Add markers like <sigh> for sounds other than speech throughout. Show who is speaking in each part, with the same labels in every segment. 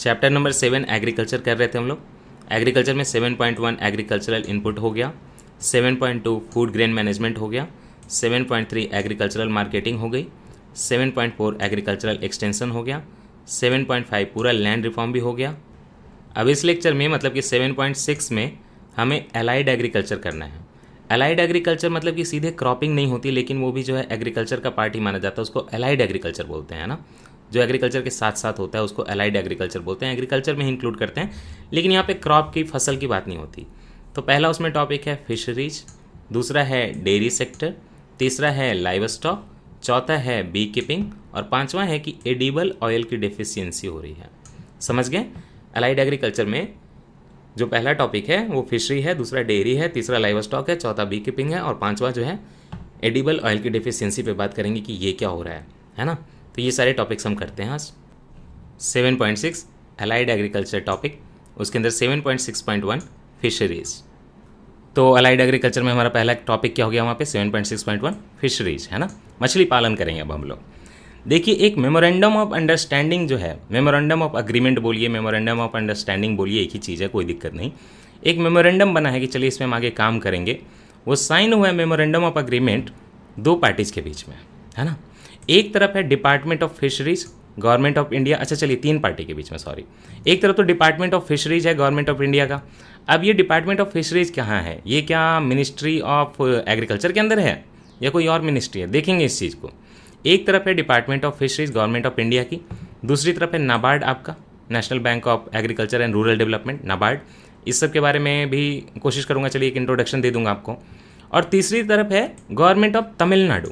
Speaker 1: chapter number seven agriculture कर रहे थे हम लोग एग्रीकल्चर में seven point one agricultural input हो गया seven point two food grain management हो गया seven point three agricultural marketing हो गई seven point four agricultural extension हो गया सेवन पॉइंट फाइव पूरा लैंड रिफॉर्म भी हो गया अब इस लेक्चर में मतलब कि सेवन पॉइंट सिक्स में हमें एलाइड एग्रीकल्चर करना है एलाइड एग्रीकल्चर मतलब कि सीधे क्रॉपिंग नहीं होती लेकिन वो भी जो है एग्रीकल्चर का पार्ट ही माना जाता है उसको एलाइड एग्रीकल्चर बोलते हैं ना जो एग्रीकल्चर के साथ साथ होता है उसको अलाइड एग्रीकल्चर बोलते हैं एग्रीकल्चर में ही इंक्लूड करते हैं लेकिन यहाँ पे क्रॉप की फसल की बात नहीं होती तो पहला उसमें टॉपिक है फिशरीज दूसरा है डेयरी सेक्टर तीसरा है लाइव स्टॉक चौथा है बी कीपिंग और पाँचवा है कि एडिबल ऑयल की डिफिशियंसी हो रही है समझ गए अलाइड एग्रीकल्चर में जो पहला टॉपिक है वो फिशरी है दूसरा डेयरी है तीसरा लाइव स्टॉक है चौथा बी कीपिंग है और पाँचवा जो है एडिबल ऑयल की डिफिशियंसी पे बात करेंगे कि ये क्या हो रहा है है ना तो ये सारे टॉपिक्स हम करते हैं आज seven point six allied agriculture topic उसके अंदर seven point six point one fisheries तो अलाइड एग्रीकल्चर में हमारा पहला टॉपिक क्या हो गया वहाँ पे seven point six point one fisheries है ना मछली पालन करेंगे अब हम लोग देखिए एक मेमोरेंडम ऑफ अंडरस्टैंडिंग जो है मेमोरेंडम ऑफ अग्रीमेंट बोलिए मेमोरेंडम ऑफ अंडरस्टैंडिंग बोलिए एक ही चीज़ है कोई दिक्कत नहीं एक मेमोरेंडम बना है कि चलिए इसमें हम आगे काम करेंगे वो साइन हुआ है मेमोरेंडम ऑफ अग्रीमेंट दो पार्टीज़ के बीच में है ना एक तरफ है department of fisheries government of India अच्छा चलिए तीन पार्टी के बीच में सॉरी एक तरफ तो डिपार्टमेंट ऑफ फिशरीज है गवर्नमेंट ऑफ इंडिया का अब ये डिपार्टमेंट ऑफ फिशरीज कहाँ है ये क्या मिनिस्ट्री ऑफ एग्रीकल्चर के अंदर है या कोई और मिनिस्ट्री है देखेंगे इस चीज़ को एक तरफ है department of fisheries government of India की दूसरी तरफ है नाबार्ड आपका national bank of agriculture and rural development NABARD इस सब के बारे में भी कोशिश करूँगा चलिए एक इंट्रोडक्शन दे दूँगा आपको और तीसरी तरफ है गवर्नमेंट ऑफ तमिलनाडु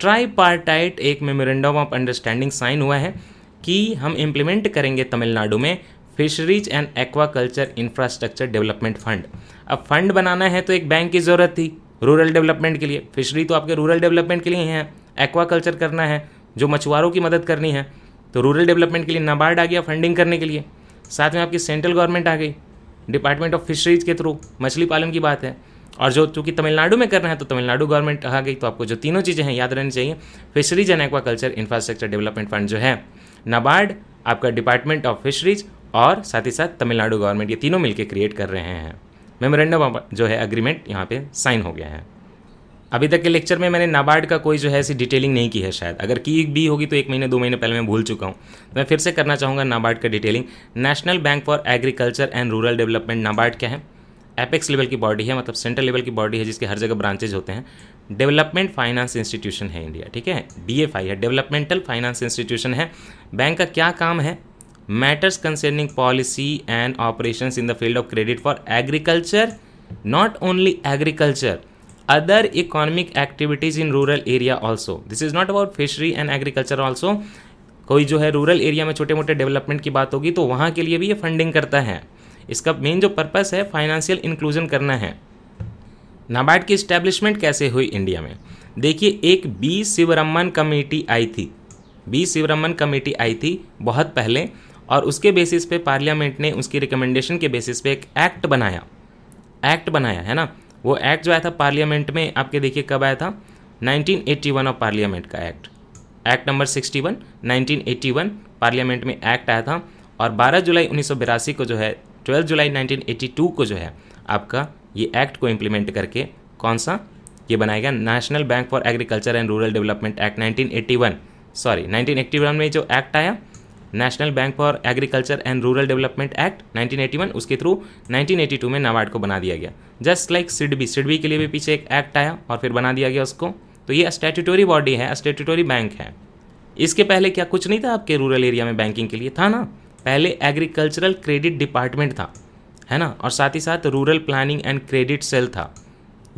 Speaker 1: ट्राईपार्टाइट एक मेमोरेंडम ऑफ अंडरस्टैंडिंग साइन हुआ है कि हम इम्प्लीमेंट करेंगे तमिलनाडु में fisheries and aquaculture infrastructure development fund अब फंड बनाना है तो एक बैंक की ज़रूरत थी रूरल डेवलपमेंट के लिए फिशरी तो आपके रूरल डेवलपमेंट के लिए ही है एक्वाकल्चर करना है जो मछुआरों की मदद करनी है तो रूरल डेवलपमेंट के लिए नाबार्ड आ गया फंडिंग करने के लिए साथ में आपकी सेंट्रल गवर्नमेंट आ गई डिपार्टमेंट ऑफ फिशरीज के थ्रू मछली पालन की बात है और जो चूँकि तमिलनाडु में कर रहे हैं तो तमिलनाडु गवर्नमेंट आ गई तो आपको जो तीनों चीज़ें हैं याद रहनी चाहिए fisheries and aquaculture infrastructure development fund जो है नाबार्ड आपका डिपार्टमेंट ऑफ फिशरीज और साथ ही साथ तमिलनाडु गवर्नमेंट ये तीनों मिलकर क्रिएट कर रहे हैं मेमोरेंडम जो है अग्रीमेंट यहाँ पे साइन हो गया है अभी तक के लेक्चर में मैंने नाबार्ड का कोई जो है ऐसी डिटेलिंग नहीं की है शायद अगर की भी होगी तो एक महीने दो महीने पहले मैं भूल चुका हूँ तो मैं फिर से करना चाहूँगा नाबार्ड का detailing national bank for agriculture and rural development NABARD क्या है एपेक्स लेवल की बॉडी है मतलब सेंट्रल लेवल की बॉडी है जिसके हर जगह ब्रांचेज होते हैं डेवलपमेंट फाइनेंस इंस्टीट्यूशन है इंडिया ठीक है डी है डेवलपमेंटल फाइनेंस इंस्टीट्यूशन है बैंक का क्या काम है matters concerning policy and operation in the field of credit for agriculture not only agriculture other economic activities in rural area also this is not about fishery and agriculture also कोई जो है rural area में छोटे मोटे development की बात होगी तो वहाँ के लिए भी ये फंडिंग करता है इसका मेन जो पर्पस है फाइनेंशियल इंक्लूजन करना है नाबार्ड की इस्टेब्लिशमेंट कैसे हुई इंडिया में देखिए एक बी शिवरमन कमेटी आई थी बी शिवरमन कमेटी आई थी बहुत पहले और उसके बेसिस पे पार्लियामेंट ने उसकी रिकमेंडेशन के बेसिस पे एक एक्ट बनाया एक्ट बनाया है ना वो एक्ट जो आया था पार्लियामेंट में आपके देखिए कब आया था 1981 ऑफ पार्लियामेंट का एक्ट एक्ट नंबर 61 1981 पार्लियामेंट में एक्ट आया था और 12 जुलाई उन्नीस को जो है ट्वेल्थ जुलाई 1982 को जो है आपका ये एक्ट को इम्प्लीमेंट करके कौन सा ये बनाएगा national bank for agriculture and rural development act 1981 sorry 1981 में जो एक्ट आया national bank for agriculture and rural development act 1981 उसके थ्रू 1982 में नाबार्ड को बना दिया गया जस्ट लाइक सिडबी सिडबी के लिए भी पीछे एक एक्ट आया और फिर बना दिया गया उसको तो ये स्टेटूटोरी बॉडी है स्टेटूटोरी बैंक है इसके पहले क्या कुछ नहीं था आपके रूरल एरिया में बैंकिंग के लिए था ना पहले एग्रीकल्चरल क्रेडिट डिपार्टमेंट था है ना और साथ ही साथ rural planning and credit cell था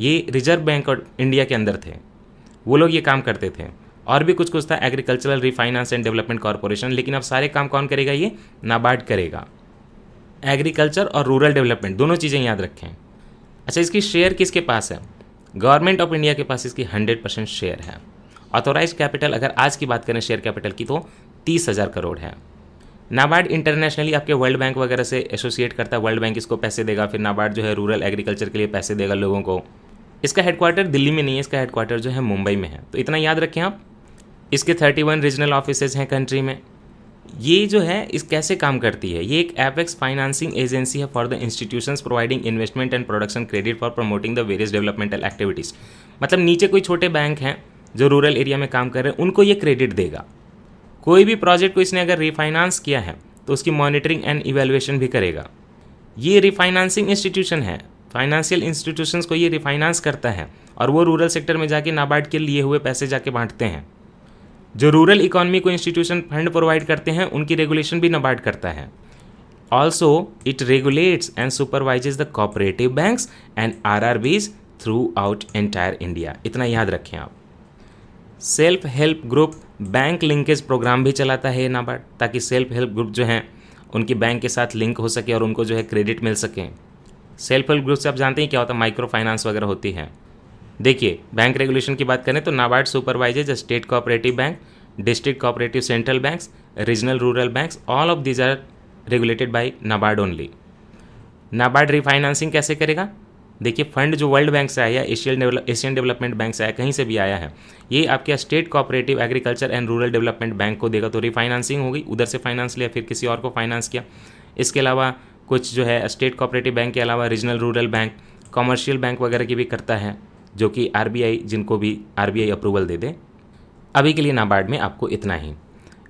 Speaker 1: ये रिजर्व बैंक और इंडिया के अंदर थे वो लोग ये काम करते थे और भी कुछ कुछ था agricultural refinance and development corporation लेकिन अब सारे काम कौन करेगा ये नाबार्ड करेगा एग्रीकल्चर और रूरल डेवलपमेंट दोनों चीज़ें याद रखें अच्छा इसकी शेयर किसके पास है गवर्नमेंट ऑफ इंडिया के पास इसकी हंड्रेड परसेंट शेयर है ऑथोराइज कैपिटल अगर आज की बात करें शेयर कैपिटल की तो तीस हज़ार करोड़ है नाबार्ड इंटरनेशनली आपके वर्ल्ड बैंक वगैरह से एसोसिएट करता है वर्ल्ड बैंक इसको पैसे देगा फिर नाबार्ड जो है रूरल एग्रीकल्चर के लिए पैसे देगा लोगों को इसका हेडक्वार्टर दिल्ली में नहीं है इसका हेडक्वार्टर जो है मुंबई में है तो इतना याद रखें आप इसके थर्टी वन रीजनल ऑफिसेज हैं कंट्री में ये जो है इस कैसे काम करती है ये एक एपेक्स फाइनेंसिंग एजेंसी है for the institution providing investment and production credit for promoting the various developmental activities मतलब नीचे कोई छोटे बैंक हैं जो रूरल एरिया में काम कर रहे हैं उनको ये क्रेडिट देगा कोई भी प्रोजेक्ट को इसने अगर रिफाइनेंस किया है तो उसकी मॉनिटरिंग एंड इवेल्युएशन भी करेगा ये रिफाइनेंसिंग इंस्टीट्यूशन है फाइनेंशियल इंस्टीट्यूशंस को ये रिफाइनेंस करता है और वो रूरल सेक्टर में जाके नाबार्ड के लिए हुए पैसे जाके बांटते हैं जो रूरल इकोनॉमी को इंस्टीट्यूशन फंड प्रोवाइड करते हैं उनकी रेगुलेशन भी नाबार्ड करता है also it regulates and supervises the cooperative banks and R R Bs throughout entire India इतना याद रखें आप self help group bank linkage programme भी चलाता है नाबार्ड ताकि सेल्फ हेल्प ग्रुप जो हैं उनकी बैंक के साथ लिंक हो सके और उनको जो है क्रेडिट मिल सके सेल्फ हेल्प ग्रुप से आप जानते हैं क्या होता है माइक्रो फाइनेंस वगैरह होती है देखिए बैंक रेगुलेशन की बात करें तो NABARD supervises state cooperative bank district cooperative central banks regional rural banks all of these are regulated by NABARD only NABARD refinancing कैसे करेगा देखिए फंड जो वर्ल्ड बैंक से आया Asian develop Asian development bank से आया कहीं से भी आया है ये आपके state cooperative agriculture and rural development bank को देगा तो रिफाइनेंसिंग होगी उधर से फाइनेंस लिया फिर किसी और को फाइनेंस किया इसके अलावा कुछ जो है स्टेट कोऑपरेटिव बैंक के अलावा regional rural bank commercial bank वगैरह की भी करता है जो कि आर जिनको भी आर अप्रूवल दे दे अभी के लिए नाबार्ड में आपको इतना ही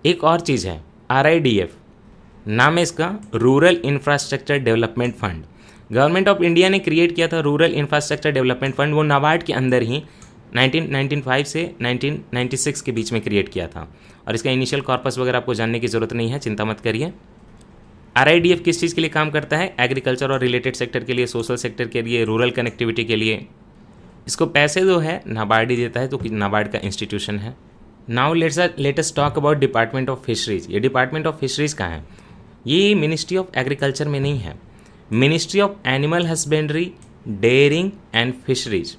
Speaker 1: एक और चीज़ है आर नाम है इसका rural infrastructure development fund government of India ने क्रिएट किया था रूरल इंफ्रास्ट्रक्चर डेवलपमेंट फंड वो नाबार्ड के अंदर ही 1995 से 1996 के बीच में क्रिएट किया था और इसका इनिशियल कॉर्पस वगैरह आपको जानने की ज़रूरत नहीं है चिंता मत करिए आर किस चीज़ के लिए काम करता है एग्रीकल्चर और रिलेटेड सेक्टर के लिए सोशल सेक्टर के लिए रूरल कनेक्टिविटी के लिए इसको पैसे जो है नाबार्ड ही देता है तो नाबार्ड का इंस्टीट्यूशन है now let's latest talk about department of fisheries ये डिपार्टमेंट ऑफ फिशरीज का है ये मिनिस्ट्री ऑफ एग्रीकल्चर में नहीं है ministry of animal husbandry dairying and fisheries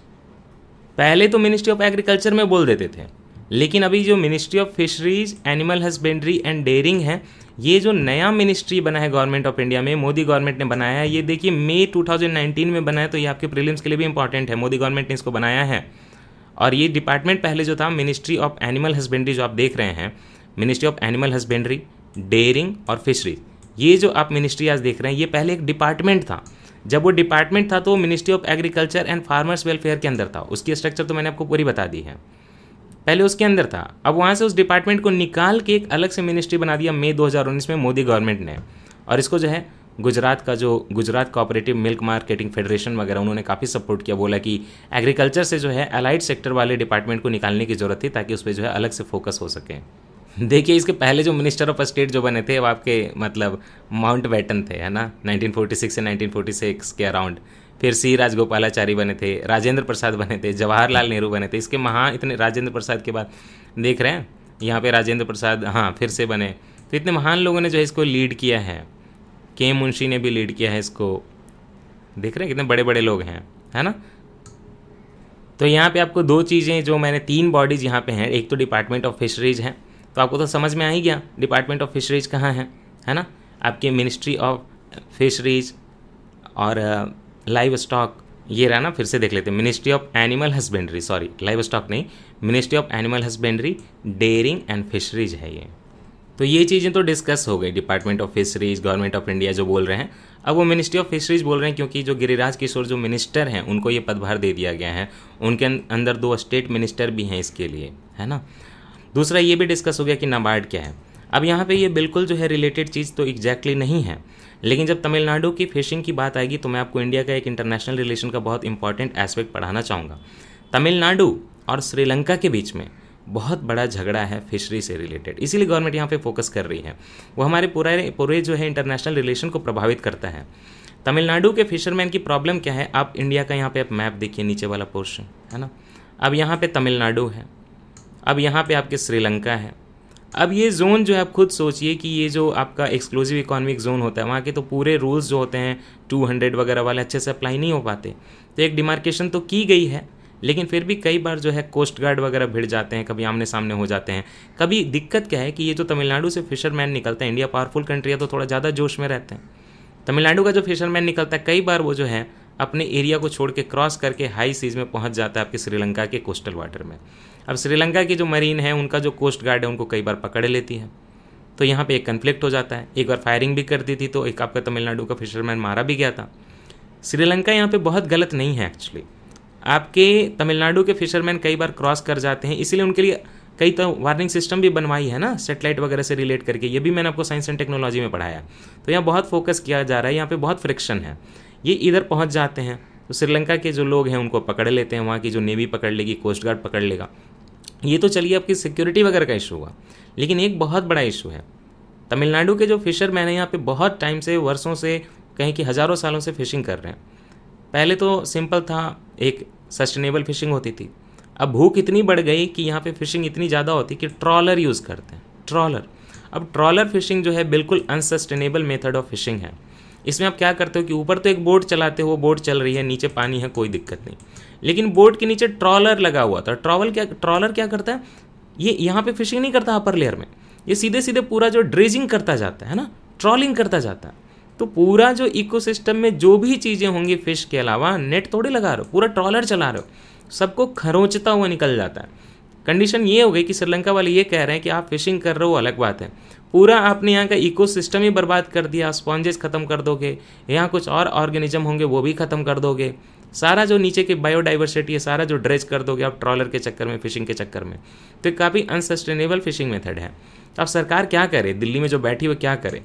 Speaker 1: पहले तो मिनिस्ट्री ऑफ एग्रीकल्चर में बोल देते थे लेकिन अभी जो ministry of fisheries animal husbandry and dairying है ये जो नया मिनिस्ट्री बना है गवर्नमेंट ऑफ इंडिया में मोदी गवर्नमेंट ने बनाया है ये देखिए मई 2019 में बना है तो ये आपके प्रीलिम्स के लिए भी इंपॉर्टेंट है मोदी गवर्नमेंट ने इसको बनाया है और ये डिपार्टमेंट पहले जो था मिनिस्ट्री ऑफ एनिमल हस्बेंड्री जो आप देख रहे हैं ministry of animal husbandry dairying और फिशरीज ये जो आप मिनिस्ट्री आज देख रहे हैं ये पहले एक डिपार्टमेंट था जब वो डिपार्टमेंट था तो ministry of agriculture and farmers welfare के अंदर था उसकी स्ट्रक्चर तो मैंने आपको पूरी बता दी है पहले उसके अंदर था अब वहाँ से उस डिपार्टमेंट को निकाल के एक अलग से मिनिस्ट्री बना दिया मई 2019 में मोदी गवर्नमेंट ने और इसको जो है गुजरात का जो Gujarat cooperative milk marketing federation वगैरह उन्होंने काफ़ी सपोर्ट किया बोला कि एग्रीकल्चर से जो है अलाइड सेक्टर वाले डिपार्टमेंट को निकालने की ज़रूरत थी ताकि उस पर जो है अलग से फोकस हो सके देखिए इसके पहले जो मिनिस्टर ऑफ स्टेट जो बने थे वो आपके मतलब माउंट बैटन थे है ना 1946 से 1946 के अराउंड फिर सी राजगोपालाचारी बने थे राजेंद्र प्रसाद बने थे जवाहरलाल नेहरू बने थे इसके महा इतने राजेंद्र प्रसाद के बाद देख रहे हैं यहाँ पे राजेंद्र प्रसाद हाँ फिर से बने तो इतने महान लोगों ने जो है इसको लीड किया है के मुंशी ने भी लीड किया है इसको देख रहे हैं कितने बड़े बड़े लोग हैं है ना तो यहाँ पे आपको दो चीज़ें जो मैंने तीन बॉडीज़ यहाँ पे हैं एक तो डिपार्टमेंट ऑफ फिशरीज हैं तो आपको तो समझ में आ ही गया डिपार्टमेंट ऑफ फिशरीज कहाँ है है ना आपकी मिनिस्ट्री ऑफ फिशरीज और लाइव uh, स्टॉक ये रहा ना फिर से देख लेते हैं ministry of animal husbandry sorry livestock नहीं ministry of animal husbandry dairying and fisheries है ये तो ये चीज़ें तो डिस्कस हो गई department of fisheries government of India जो बोल रहे हैं अब वो मिनिस्ट्री ऑफ फिशरीज बोल रहे हैं क्योंकि जो गिरिराज किशोर जो मिनिस्टर हैं उनको ये पदभार दे दिया गया है उनके अं-, अंदर दो स्टेट मिनिस्टर भी हैं इसके लिए है ना दूसरा ये भी डिस्कस हो गया कि नाबार्ड क्या है अब यहाँ पे ये बिल्कुल जो है रिलेटेड चीज़ तो एग्जैक्टली नहीं है लेकिन जब तमिलनाडु की फिशिंग की बात आएगी तो मैं आपको इंडिया का एक इंटरनेशनल रिलेशन का बहुत इंपॉर्टेंट एस्पेक्ट पढ़ाना चाहूँगा तमिलनाडु और श्रीलंका के बीच में बहुत बड़ा झगड़ा है फिशरी से रिलेटेड इसीलिए गवर्नमेंट यहाँ पे फोकस कर रही है वो हमारे पूरे पूरे जो है इंटरनेशनल रिलेशन को प्रभावित करता है तमिलनाडु के फिशरमैन की प्रॉब्लम क्या है आप इंडिया का यहाँ पे आप मैप देखिए नीचे वाला पोर्शन है ना अब यहाँ पे तमिलनाडु है अब यहाँ पे आपके श्रीलंका है अब ये जोन जो है आप खुद सोचिए कि ये जो आपका एक्सक्लूसिव इकोनॉमिक जोन होता है वहाँ के तो पूरे रूल्स जो होते हैं 200 वगैरह वाले अच्छे से अप्लाई नहीं हो पाते तो एक डिमार्केशन तो की गई है लेकिन फिर भी कई बार जो है कोस्ट गार्ड वगैरह भिड़ जाते हैं कभी आमने सामने हो जाते हैं कभी दिक्कत क्या है कि ये जो तमिलनाडु से फिशरमैन निकलते हैं इंडिया पावरफुल कंट्री है तो थोड़ा ज़्यादा जोश में रहते हैं तमिलनाडु का जो फिशरमैन निकलता है कई बार वो जो है अपने एरिया को छोड़ के क्रॉस करके हाई सीज में पहुंच जाता है आपके श्रीलंका के कोस्टल वाटर में अब श्रीलंका की जो मरीन है उनका जो कोस्ट गार्ड है उनको कई बार पकड़ लेती है तो यहाँ पे एक कन्फ्लिक्ट हो जाता है एक बार फायरिंग भी कर दी थी तो एक आपका तमिलनाडु का फिशरमैन मारा भी गया था श्रीलंका यहाँ पे बहुत गलत नहीं है एक्चुअली आपके तमिलनाडु के फिशरमैन कई बार क्रॉस कर जाते हैं इसीलिए उनके लिए कई तो वार्निंग सिस्टम भी बनवाई है ना सेटेलाइट वगैरह से रिलेट करके ये भी मैंने आपको साइंस एंड टेक्नोलॉजी में पढ़ाया तो यहाँ बहुत फोकस किया जा रहा है यहाँ पे बहुत फ्रिक्शन है ये इधर पहुँच जाते हैं तो श्रीलंका के जो लोग हैं उनको पकड़ लेते हैं वहाँ की जो नेवी पकड़ लेगी कोस्ट गार्ड पकड़ लेगा ये तो चलिए आपकी सिक्योरिटी वगैरह का इशू हुआ लेकिन एक बहुत बड़ा इशू है तमिलनाडु के जो फ़िशर मैन हैं यहाँ पे बहुत टाइम से वर्षों से कहीं कि हज़ारों सालों से फिशिंग कर रहे हैं पहले तो सिंपल था एक सस्टेनेबल फिशिंग होती थी अब भूख इतनी बढ़ गई कि यहाँ पे फिशिंग इतनी ज़्यादा होती कि ट्रॉलर यूज़ करते हैं ट्रॉलर अब ट्रॉलर फिशिंग जो है बिल्कुल अनसस्टेनेबल मेथड ऑफ फिशिंग है इसमें आप क्या करते हो कि ऊपर तो एक बोट चलाते हो वो बोट चल रही है नीचे पानी है कोई दिक्कत नहीं लेकिन बोर्ड के नीचे ट्रॉलर लगा हुआ था ट्रॉवल क्या ट्रॉलर क्या करता है ये यहाँ पे फिशिंग नहीं करता अपर लेयर में ये सीधे सीधे पूरा जो ड्रेजिंग करता जाता है ना ट्रॉलिंग करता जाता है तो पूरा जो इकोसिस्टम में जो भी चीज़ें होंगी फिश के अलावा नेट थोड़े लगा रहे हो पूरा ट्रॉलर चला रहे हो सबको खरोंचता हुआ निकल जाता है कंडीशन ये हो गई कि श्रीलंका वाले ये कह रहे हैं कि आप फिशिंग कर रहे हो अलग बात है पूरा आपने यहाँ का इको ही बर्बाद कर दिया स्पॉन्जेस ख़त्म कर दोगे यहाँ कुछ और ऑर्गेनिज्म होंगे वो भी ख़त्म कर दोगे सारा जो नीचे के बायोडाइवर्सिटी है सारा जो ड्रेज कर दोगे आप ट्रॉलर के चक्कर में फिशिंग के चक्कर में तो काफ़ी अनसस्टेनेबल फिशिंग मेथड है अब सरकार क्या करे दिल्ली में जो बैठी वो क्या करे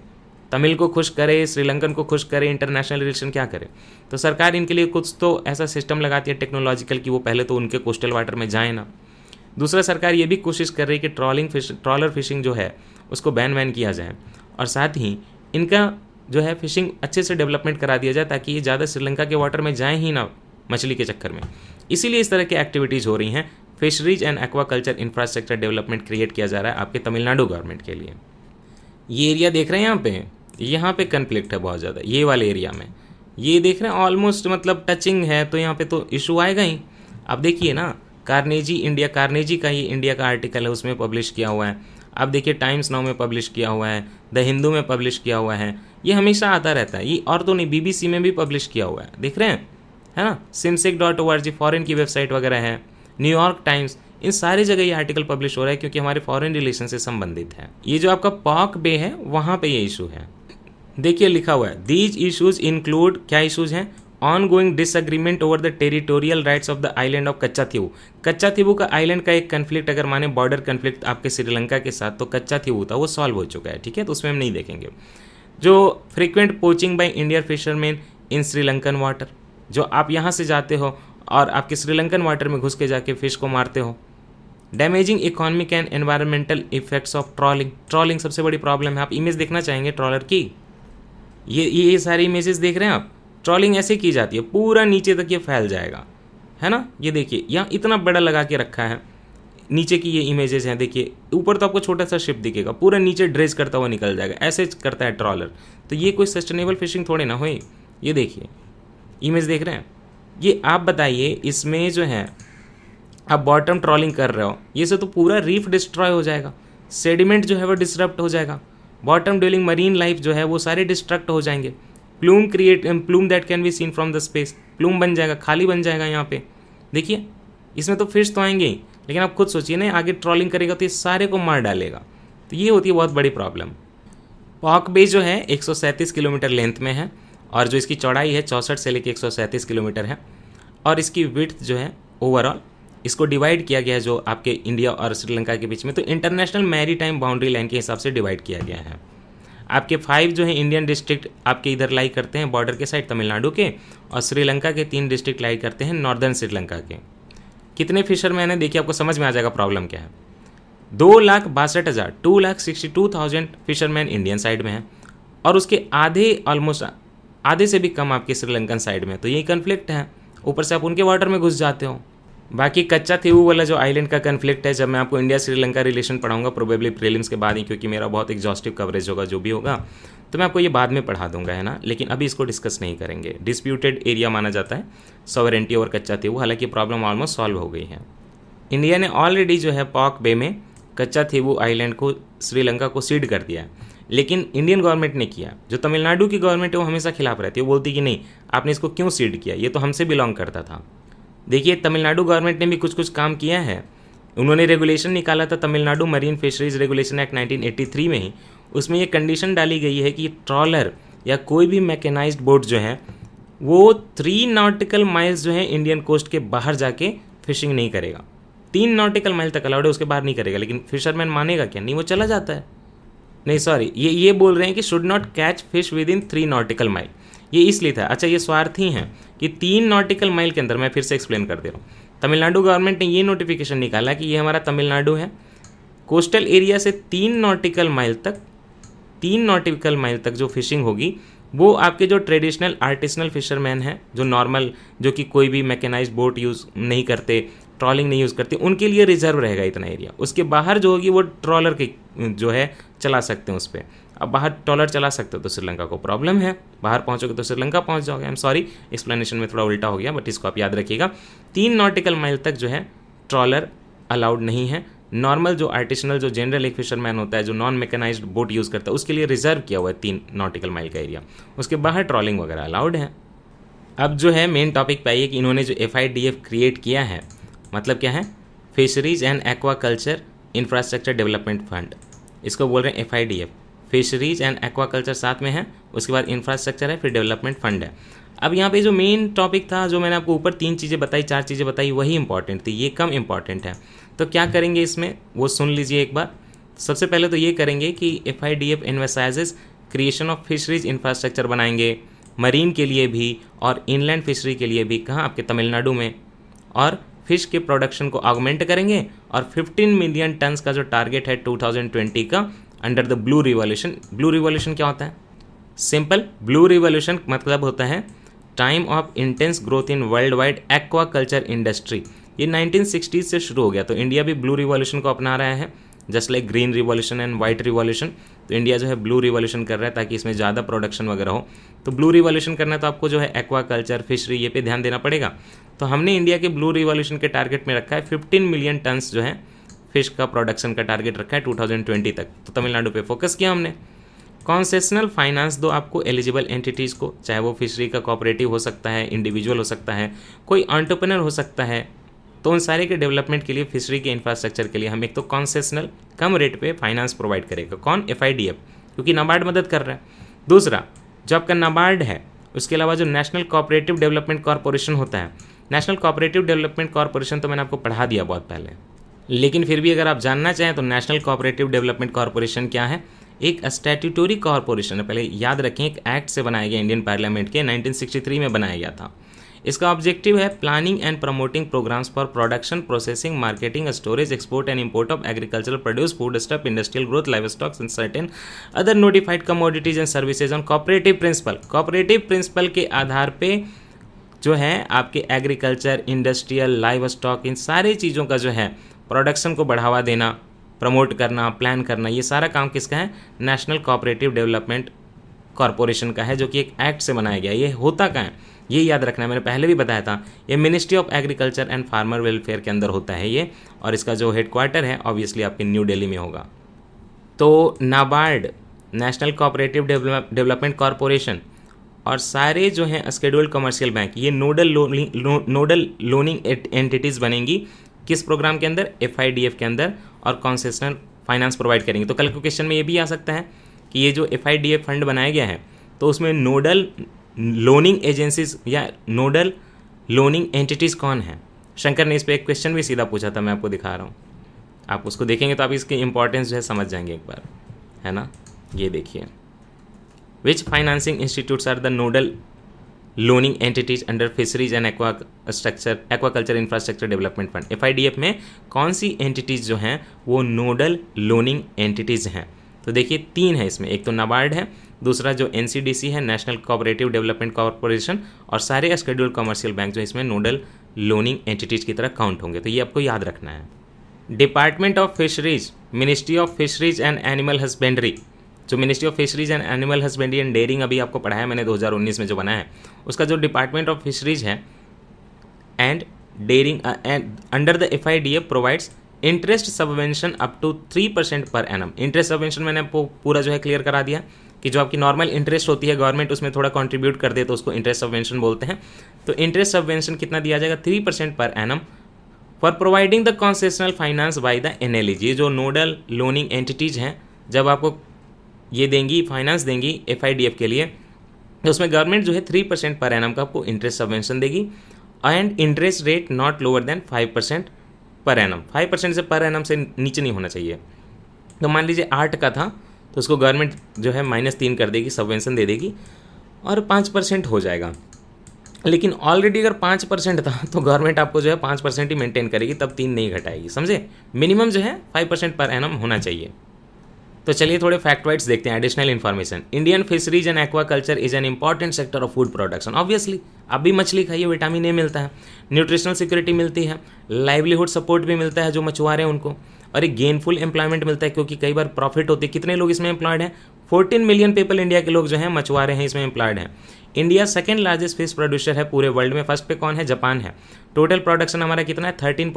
Speaker 1: तमिल को खुश करे श्रीलंकन को खुश करे इंटरनेशनल रिलेशन क्या करे तो सरकार इनके लिए कुछ तो ऐसा सिस्टम लगाती है टेक्नोलॉजिकल कि वो पहले तो उनके कोस्टल वाटर में जाए ना दूसरा सरकार ये भी कोशिश कर रही है कि ट्रॉलिंग फिश ट्रॉलर फिशिंग जो है उसको बैन वैन किया जाए और साथ ही इनका जो है फिशिंग अच्छे से डेवलपमेंट करा दिया जाए ताकि ये ज़्यादा श्रीलंका के वाटर में जाएँ ही ना मछली के चक्कर में इसीलिए इस तरह की एक्टिविटीज़ हो रही हैं fisheries and aquaculture infrastructure development create किया जा रहा है आपके तमिलनाडु गवर्नमेंट के लिए ये एरिया देख रहे हैं यहाँ पे यहाँ पे कन्फ्लिक्ट है बहुत ज़्यादा ये वाले एरिया में ये देख रहे हैं ऑलमोस्ट मतलब टचिंग है तो यहाँ पे तो इशू आएगा ही अब देखिए ना कार्नेजी इंडिया कार्नेजी का ये इंडिया का आर्टिकल है उसमें पब्लिश किया हुआ है अब देखिए टाइम्स नाउ में पब्लिश किया हुआ है द हिंदू में पब्लिश किया हुआ है ये हमेशा आता रहता है ये और तो नहीं बीबीसी में भी पब्लिश किया हुआ है देख रहे हैं है ना सिमसेक डॉट ओ आर जी फॉरन की वेबसाइट वगैरह है न्यूयॉर्क टाइम्स इन सारी जगह ये आर्टिकल पब्लिश हो रहा है क्योंकि हमारे फॉरेन रिलेशन से संबंधित है ये जो आपका पॉक बे है वहाँ पे ये इशू है देखिए लिखा हुआ है दीज इशूज इंक्लूड क्या इशूज हैं ongoing disagreement over the territorial rights of the island of Katchatheevu कच्चा थीवू का आइलैंड का एक कन्फ्लिक्ट अगर माने बॉर्डर कन्फ्लिक्ट आपके श्रीलंका के साथ तो कच्चा थीवू था वो सॉल्व हो चुका है ठीक है तो उसमें हम नहीं देखेंगे जो frequent poaching by Indian fisherman in Sri Lankan water जो आप यहाँ से जाते हो और आपके श्रीलंकन वाटर में घुस के जाके फिश को मारते हो damaging economic and environmental effects of trawling trawling सबसे बड़ी प्रॉब्लम है आप इमेज देखना चाहेंगे ट्रॉलर की ये ये सारी इमेजेस देख रहे हैं आप ट्रॉलिंग ऐसे की जाती है पूरा नीचे तक ये फैल जाएगा है ना ये देखिए यहाँ इतना बड़ा लगा के रखा है नीचे की ये इमेजेस हैं देखिए ऊपर तो आपको छोटा सा शिप दिखेगा पूरा नीचे ड्रेस करता हुआ निकल जाएगा ऐसे करता है ट्रॉलर तो ये कोई सस्टेनेबल फिशिंग थोड़े ना हो ये देखिए इमेज देख रहे हैं ये आप बताइए इसमें जो है आप बॉटम ट्रॉलिंग कर रहे हो ये से तो पूरा रीफ डिस्ट्रॉय हो जाएगा सेडिमेंट जो है वो डिस्टर्ब हो जाएगा बॉटम ड्वेलिंग मरीन लाइफ जो है वो सारे डिस्ट्रक्ट हो जाएंगे plume create plume that can be seen from the space plume बन जाएगा खाली बन जाएगा यहाँ पे देखिए इसमें तो फिश तो आएंगे ही लेकिन आप खुद सोचिए ना आगे ट्रॉलिंग करेगा तो ये सारे को मार डालेगा तो ये होती है बहुत बड़ी प्रॉब्लम पॉक बे जो है एक किलोमीटर लेंथ में है और जो इसकी चौड़ाई है चौंसठ से लेकर एक किलोमीटर है और इसकी विथ जो है ओवरऑल इसको डिवाइड किया गया है जो आपके इंडिया और श्रीलंका के बीच में तो international maritime boundary line के हिसाब से डिवाइड किया गया है आपके फाइव जो है इंडियन डिस्ट्रिक्ट आपके इधर लाई करते हैं बॉर्डर के साइड तमिलनाडु के और श्रीलंका के तीन डिस्ट्रिक्ट लाई करते हैं नॉर्दर्न श्रीलंका के कितने फिशर में है देखिए आपको समझ में आ जाएगा प्रॉब्लम क्या है दो लाख बासठ हज़ार two lakh sixty two thousand fisherman Indian side में है और उसके आधे ऑलमोस्ट आधे से भी कम आपके श्रीलंकन साइड में तो यही कन्फ्लिक्ट है ऊपर से आप उनके वाटर में घुस जाते हो बाकी कच्चा थेऊ वाला जो आइलैंड का कन्फ्लिक्ट है जब मैं आपको इंडिया श्रीलंका रिलेशन पढ़ाऊंगा प्रोबेबली प्रीलिम्स के बाद ही क्योंकि मेरा बहुत एग्जॉस्टिव कवरेज होगा जो भी होगा तो मैं आपको ये बाद में पढ़ा दूंगा है ना लेकिन अभी इसको डिस्कस नहीं करेंगे डिस्प्यूटेड एरिया माना जाता है सॉवरेंटी और कच्चा थीबू हालांकि प्रॉब्लम ऑलमोस्ट सॉल्व हो गई है इंडिया ने ऑलरेडी जो है पॉक बे में कच्चा थीबू आइलैंड को श्रीलंका को सीड कर दिया लेकिन इंडियन गवर्नमेंट ने किया जो तमिलनाडु की गवर्नमेंट है वो हमेशा खिलाफ रहती है वो बोलती कि नहीं आपने इसको क्यों सीड किया ये तो हमसे बिलोंग करता था देखिए तमिलनाडु गवर्नमेंट ने भी कुछ कुछ काम किया है उन्होंने रेगुलेशन निकाला था Tamil Nadu marine fisheries regulation act 1983 में ही उसमें ये कंडीशन डाली गई है कि ट्रॉलर या कोई भी मैकेनाइज्ड बोट जो है वो थ्री नॉटिकल माइल्स जो है इंडियन कोस्ट के बाहर जाके फिशिंग नहीं करेगा तीन नॉटिकल माइल तक अलाउड है उसके बाहर नहीं करेगा लेकिन फिशरमैन मानेगा क्या नहीं वो चला जाता है नहीं सॉरी ये ये बोल रहे हैं कि should not catch fish within three nautical mile ये इसलिए था अच्छा ये स्वार्थी हैं कि तीन नॉटिकल माइल के अंदर मैं फिर से एक्सप्लेन कर दे रहा हूँ तमिलनाडु गवर्नमेंट ने ये नोटिफिकेशन निकाला कि ये हमारा तमिलनाडु है कोस्टल एरिया से तीन नॉटिकल माइल तक तीन नॉटिकल माइल तक जो फिशिंग होगी वो आपके जो ट्रेडिशनल आर्टिसनल फिशरमैन हैं जो नॉर्मल जो कि कोई भी मैकेनाइज बोट यूज़ नहीं करते ट्रॉलिंग नहीं यूज़ करते उनके लिए रिजर्व रहेगा इतना एरिया उसके बाहर जो होगी वो ट्रॉलर की जो है चला सकते हैं उस पर अब बाहर ट्रॉलर चला सकते हो तो श्रीलंका को प्रॉब्लम है बाहर पहुंचोगे तो श्रीलंका पहुंच जाओगे आई एम सॉरी एक्सप्लेनेशन में थोड़ा उल्टा हो गया बट इसको आप याद रखिएगा तीन नॉटिकल माइल तक जो है ट्रॉलर अलाउड नहीं है नॉर्मल जो आर्टिशनल जो जनरल एक फिशरमैन होता है जो नॉन मेकेनाइज्ड बोट यूज़ करता है उसके लिए रिजर्व किया हुआ है तीन नॉटिकल माइल का एरिया उसके बाहर ट्रॉलिंग वगैरह अलाउड है अब जो है मेन टॉपिक पे आइए कि इन्होंने जो एफ क्रिएट किया है मतलब क्या है fisheries and aquaculture infrastructure development fund इसको बोल रहे हैं एफ फिशरीज एंड एक्वाकल्चर साथ में है उसके बाद इंफ्रास्ट्रक्चर है फिर डेवलपमेंट फंड है अब यहाँ पे जो मेन टॉपिक था जो मैंने आपको ऊपर तीन चीज़ें बताई चार चीज़ें बताई वही इंपॉर्टेंट थी ये कम इंपॉर्टेंट है तो क्या करेंगे इसमें वो सुन लीजिए एक बार सबसे पहले तो ये करेंगे कि F I D F envisages creation of fisheries infrastructure बनाएंगे मरीन के लिए भी और इनलैंड फिशरी के लिए भी कहाँ आपके तमिलनाडु में और फिश के प्रोडक्शन को ऑगमेंट करेंगे और 15 मिलियन टन्स का जो टारगेट है 2020 का under the blue revolution blue revolution क्या होता है सिंपल ब्लू रिवॉल्यूशन मतलब होता है time of intense growth in worldwide aquaculture industry ये सिक्सटीज़ से शुरू हो गया तो इंडिया भी ब्लू रिवॉल्यूशन को अपना रहा है just like green revolution and white revolution तो इंडिया जो है ब्लू रिवॉल्यूशन कर रहा है ताकि इसमें ज़्यादा प्रोडक्शन वगैरह हो तो ब्लू रिवॉल्यूशन करना है तो आपको जो है एक्वा कल्चर फिशरी ये पे ध्यान देना पड़ेगा तो हमने इंडिया के ब्लू रिवॉल्यूशन के टारगेट में रखा है फिफ्टीन मिलियन टन्स जो है फिश का प्रोडक्शन का टारगेट रखा है टू तक तो तमिलनाडु पर फोकस किया हमने कॉन्सेशनल फाइनेंस दो आपको एलिजिबल एंटिटीज़ को चाहे वो फिशरी का कॉपरेटिव हो सकता है इंडिविजुअल हो सकता है कोई ऑन्टरप्रनर हो सकता है तो उन सारे के डेवलपमेंट के लिए फिशरी के इंफ्रास्ट्रक्चर के लिए हम एक तो कॉन्सेशनल कम रेट पे फाइनेंस प्रोवाइड करेगा कौन एफ क्योंकि नाबार्ड मदद कर रहा है दूसरा जो आपका नाबार्ड है उसके अलावा जो नेशनल कॉपरेटिव डेवलपमेंट कॉरपोरेशन होता है नेशनल कॉपरेटिव डेवलपमेंट कॉरपोरेशन तो मैंने आपको पढ़ा दिया बहुत पहले लेकिन फिर भी अगर आप जानना चाहें तो नेशनल कॉपरेटिव डेवलपमेंट कॉरपोरेशन क्या है एक स्टैट्यूटोरी कॉरपोरेशन है पहले याद रखें एक एक्ट से बनाया गया इंडियन पार्लियामेंट के 1963 में बनाया गया था इसका ऑब्जेक्टिव है planning and promoting programmes for production processing marketing storage export and import of agricultural produce foodstuffs industrial growth livestock and certain other notified commodities and services on cooperative principle cooperative principle के आधार पर जो है आपके agriculture industrial livestock इन सारी चीज़ों का जो है प्रोडक्शन को बढ़ावा देना प्रमोट करना प्लान करना ये सारा काम किसका है नेशनल कॉपरेटिव डेवलपमेंट कॉरपोरेशन का है जो कि एक एक्ट से बनाया गया ये होता का है ये याद रखना है मैंने पहले भी बताया था ये ministry of agriculture and farmer welfare के अंदर होता है ये और इसका जो हेडक्वार्टर है ऑब्वियसली आपके न्यू दिल्ली में होगा तो NABARD national cooperative development corporation और सारे जो हैं स्केड्यूल्ड कमर्शियल बैंक ये nodal lo, nodal loaning entities बनेंगी किस प्रोग्राम के अंदर एफ के अंदर और कॉन्सेशनल फाइनेंस प्रोवाइड करेंगे तो कल के क्वेश्चन में ये भी आ सकता है कि ये जो एफ फंड बनाया गया है तो उसमें नोडल लोनिंग एजेंसीज या नोडल लोनिंग एंटिटीज़ कौन हैं शंकर ने इस पर एक क्वेश्चन भी सीधा पूछा था मैं आपको दिखा रहा हूँ आप उसको देखेंगे तो आप इसकी इम्पोर्टेंस जो है समझ जाएंगे एक बार है ना ये देखिए which financing institutes are the nodal loaning entities under fisheries and aqua structure aquaculture infrastructure development fund F में कौन सी एंटिटीज़ जो हैं वो नोडल लोनिंग एंटिटीज़ हैं तो देखिए तीन है इसमें एक तो नाबार्ड है दूसरा जो एन है नेशनल कोऑपरेटिव डेवलपमेंट कॉरपोरेशन और सारे स्केड्यूल कमर्शियल बैंक जो इसमें नोडल लोनिंग एंटिटीज़ की तरह काउंट होंगे तो ये आपको याद रखना है department of fisheries ministry of fisheries and animal husbandry जो ministry of fisheries and animal husbandry and dairying अभी आपको पढ़ाया मैंने 2019 में जो बनाया है उसका जो डिपार्टमेंट ऑफ फिशरीज है and dairying and under the F I D A provides interest subvention up to three percent per annum interest subvention मैंने आपको पूरा जो है क्लियर करा दिया कि जो आपकी नॉर्मल इंटरेस्ट होती है गवर्नमेंट उसमें थोड़ा कंट्रीब्यूट कर दे तो उसको इंटरेस्ट सबवेंशन बोलते हैं तो इंटरेस्ट सबवेंशन कितना दिया जाएगा three percent per annum for providing the concessional finance by the N L ये जो नोडल लोनिंग एंटिटीज हैं जब आपको ये देंगी फाइनेंस देंगी एफ के लिए तो उसमें गवर्नमेंट जो है थ्री परसेंट पर एनम का आपको इंटरेस्ट सबवेंशन देगी and interest rate not lower than five percent per annum five percent से पर एनम से नीचे नहीं होना चाहिए तो मान लीजिए आठ का था तो उसको गवर्नमेंट जो है माइनस तीन कर देगी सबवेंसन दे देगी और पाँच परसेंट हो जाएगा लेकिन ऑलरेडी अगर पाँच परसेंट था तो गवर्नमेंट आपको जो है पाँच परसेंट ही मेंटेन करेगी तब तीन नहीं घटाएगी समझे मिनिमम जो है फाइव परसेंट पर एनम होना चाहिए तो चलिए थोड़े फैक्ट वाइट्स देखते हैं additional information Indian fisheries and aquaculture is an important sector of food production obviously अब भी मछली खाइए विटामिन ए मिलता है न्यूट्रिशनल सिक्योरिटी मिलती है लाइवलीहुड सपोर्ट भी मिलता है जो मछुआरे हैं उनको और एक गेनफुल एम्प्लॉयमेंट मिलता है क्योंकि कई बार प्रॉफिट होती है कितने लोग इसमें एम्प्लॉयड हैं फोर्टीन मिलियन पीपल इंडिया के लोग जो हैं मछुआरे हैं इसमें एम्प्लॉयड हैं India second largest fish producer है पूरे वर्ल्ड में फर्स्ट पे कौन है जापान है टोटल प्रोडक्शन हमारा कितना है थर्टीन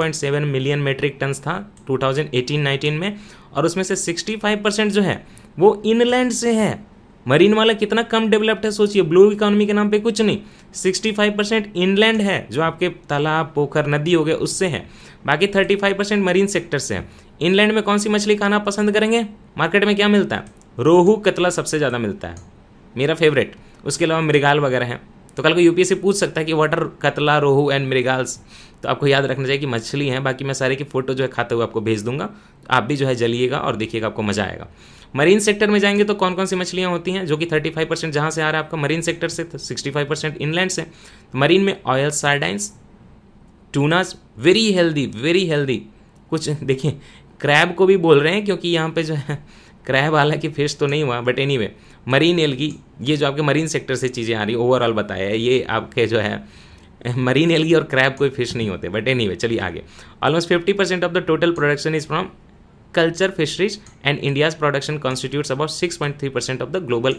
Speaker 1: मिलियन मेट्रिक टन था टू थाउजेंड में और उसमें से 65 परसेंट जो है वो इनलैंड से है मरीन वाला कितना कम डेवलप्ड है सोचिए ब्लू इकोनॉमी के नाम पे कुछ नहीं 65 परसेंट इनलैंड है जो आपके तालाब पोखर नदी हो गए उससे है बाकी 35 परसेंट मरीन सेक्टर से है इनलैंड में कौन सी मछली खाना पसंद करेंगे मार्केट में क्या मिलता है रोहू कतला सबसे ज़्यादा मिलता है मेरा फेवरेट उसके अलावा मृगाल वगैरह हैं तो कल को यूपीएससी पूछ सकता है कि वाटर कतला रोहू एंड मृगाल्स तो आपको याद रखना चाहिए कि मछली है बाकी मैं सारे की फ़ोटो जो है खाते हुए आपको भेज दूंगा आप भी जो है जलिएगा और देखिएगा आपको मज़ा आएगा मरीन सेक्टर में जाएंगे तो कौन कौन सी मछलियाँ होती हैं जो कि 35 परसेंट जहाँ से आ रहा है आपका मरीन सेक्टर से तो फाइव परसेंट इनलैंड से तो मरीन में oil sardines tunas very healthy very healthy कुछ देखिए क्रैब को भी बोल रहे हैं क्योंकि यहाँ पे जो है क्रैब हालांकि फिश तो नहीं हुआ बट वे मरीन एलगी ये जो आपके मरीन सेक्टर से चीज़ें आ रही ओवरऑल बताया ये आपके जो है मरीन एलगी और क्रैब कोई फिश नहीं होते बट एनी चलिए आगे almost fifty percent of the total production is from India's production constitute about six point three percent of the global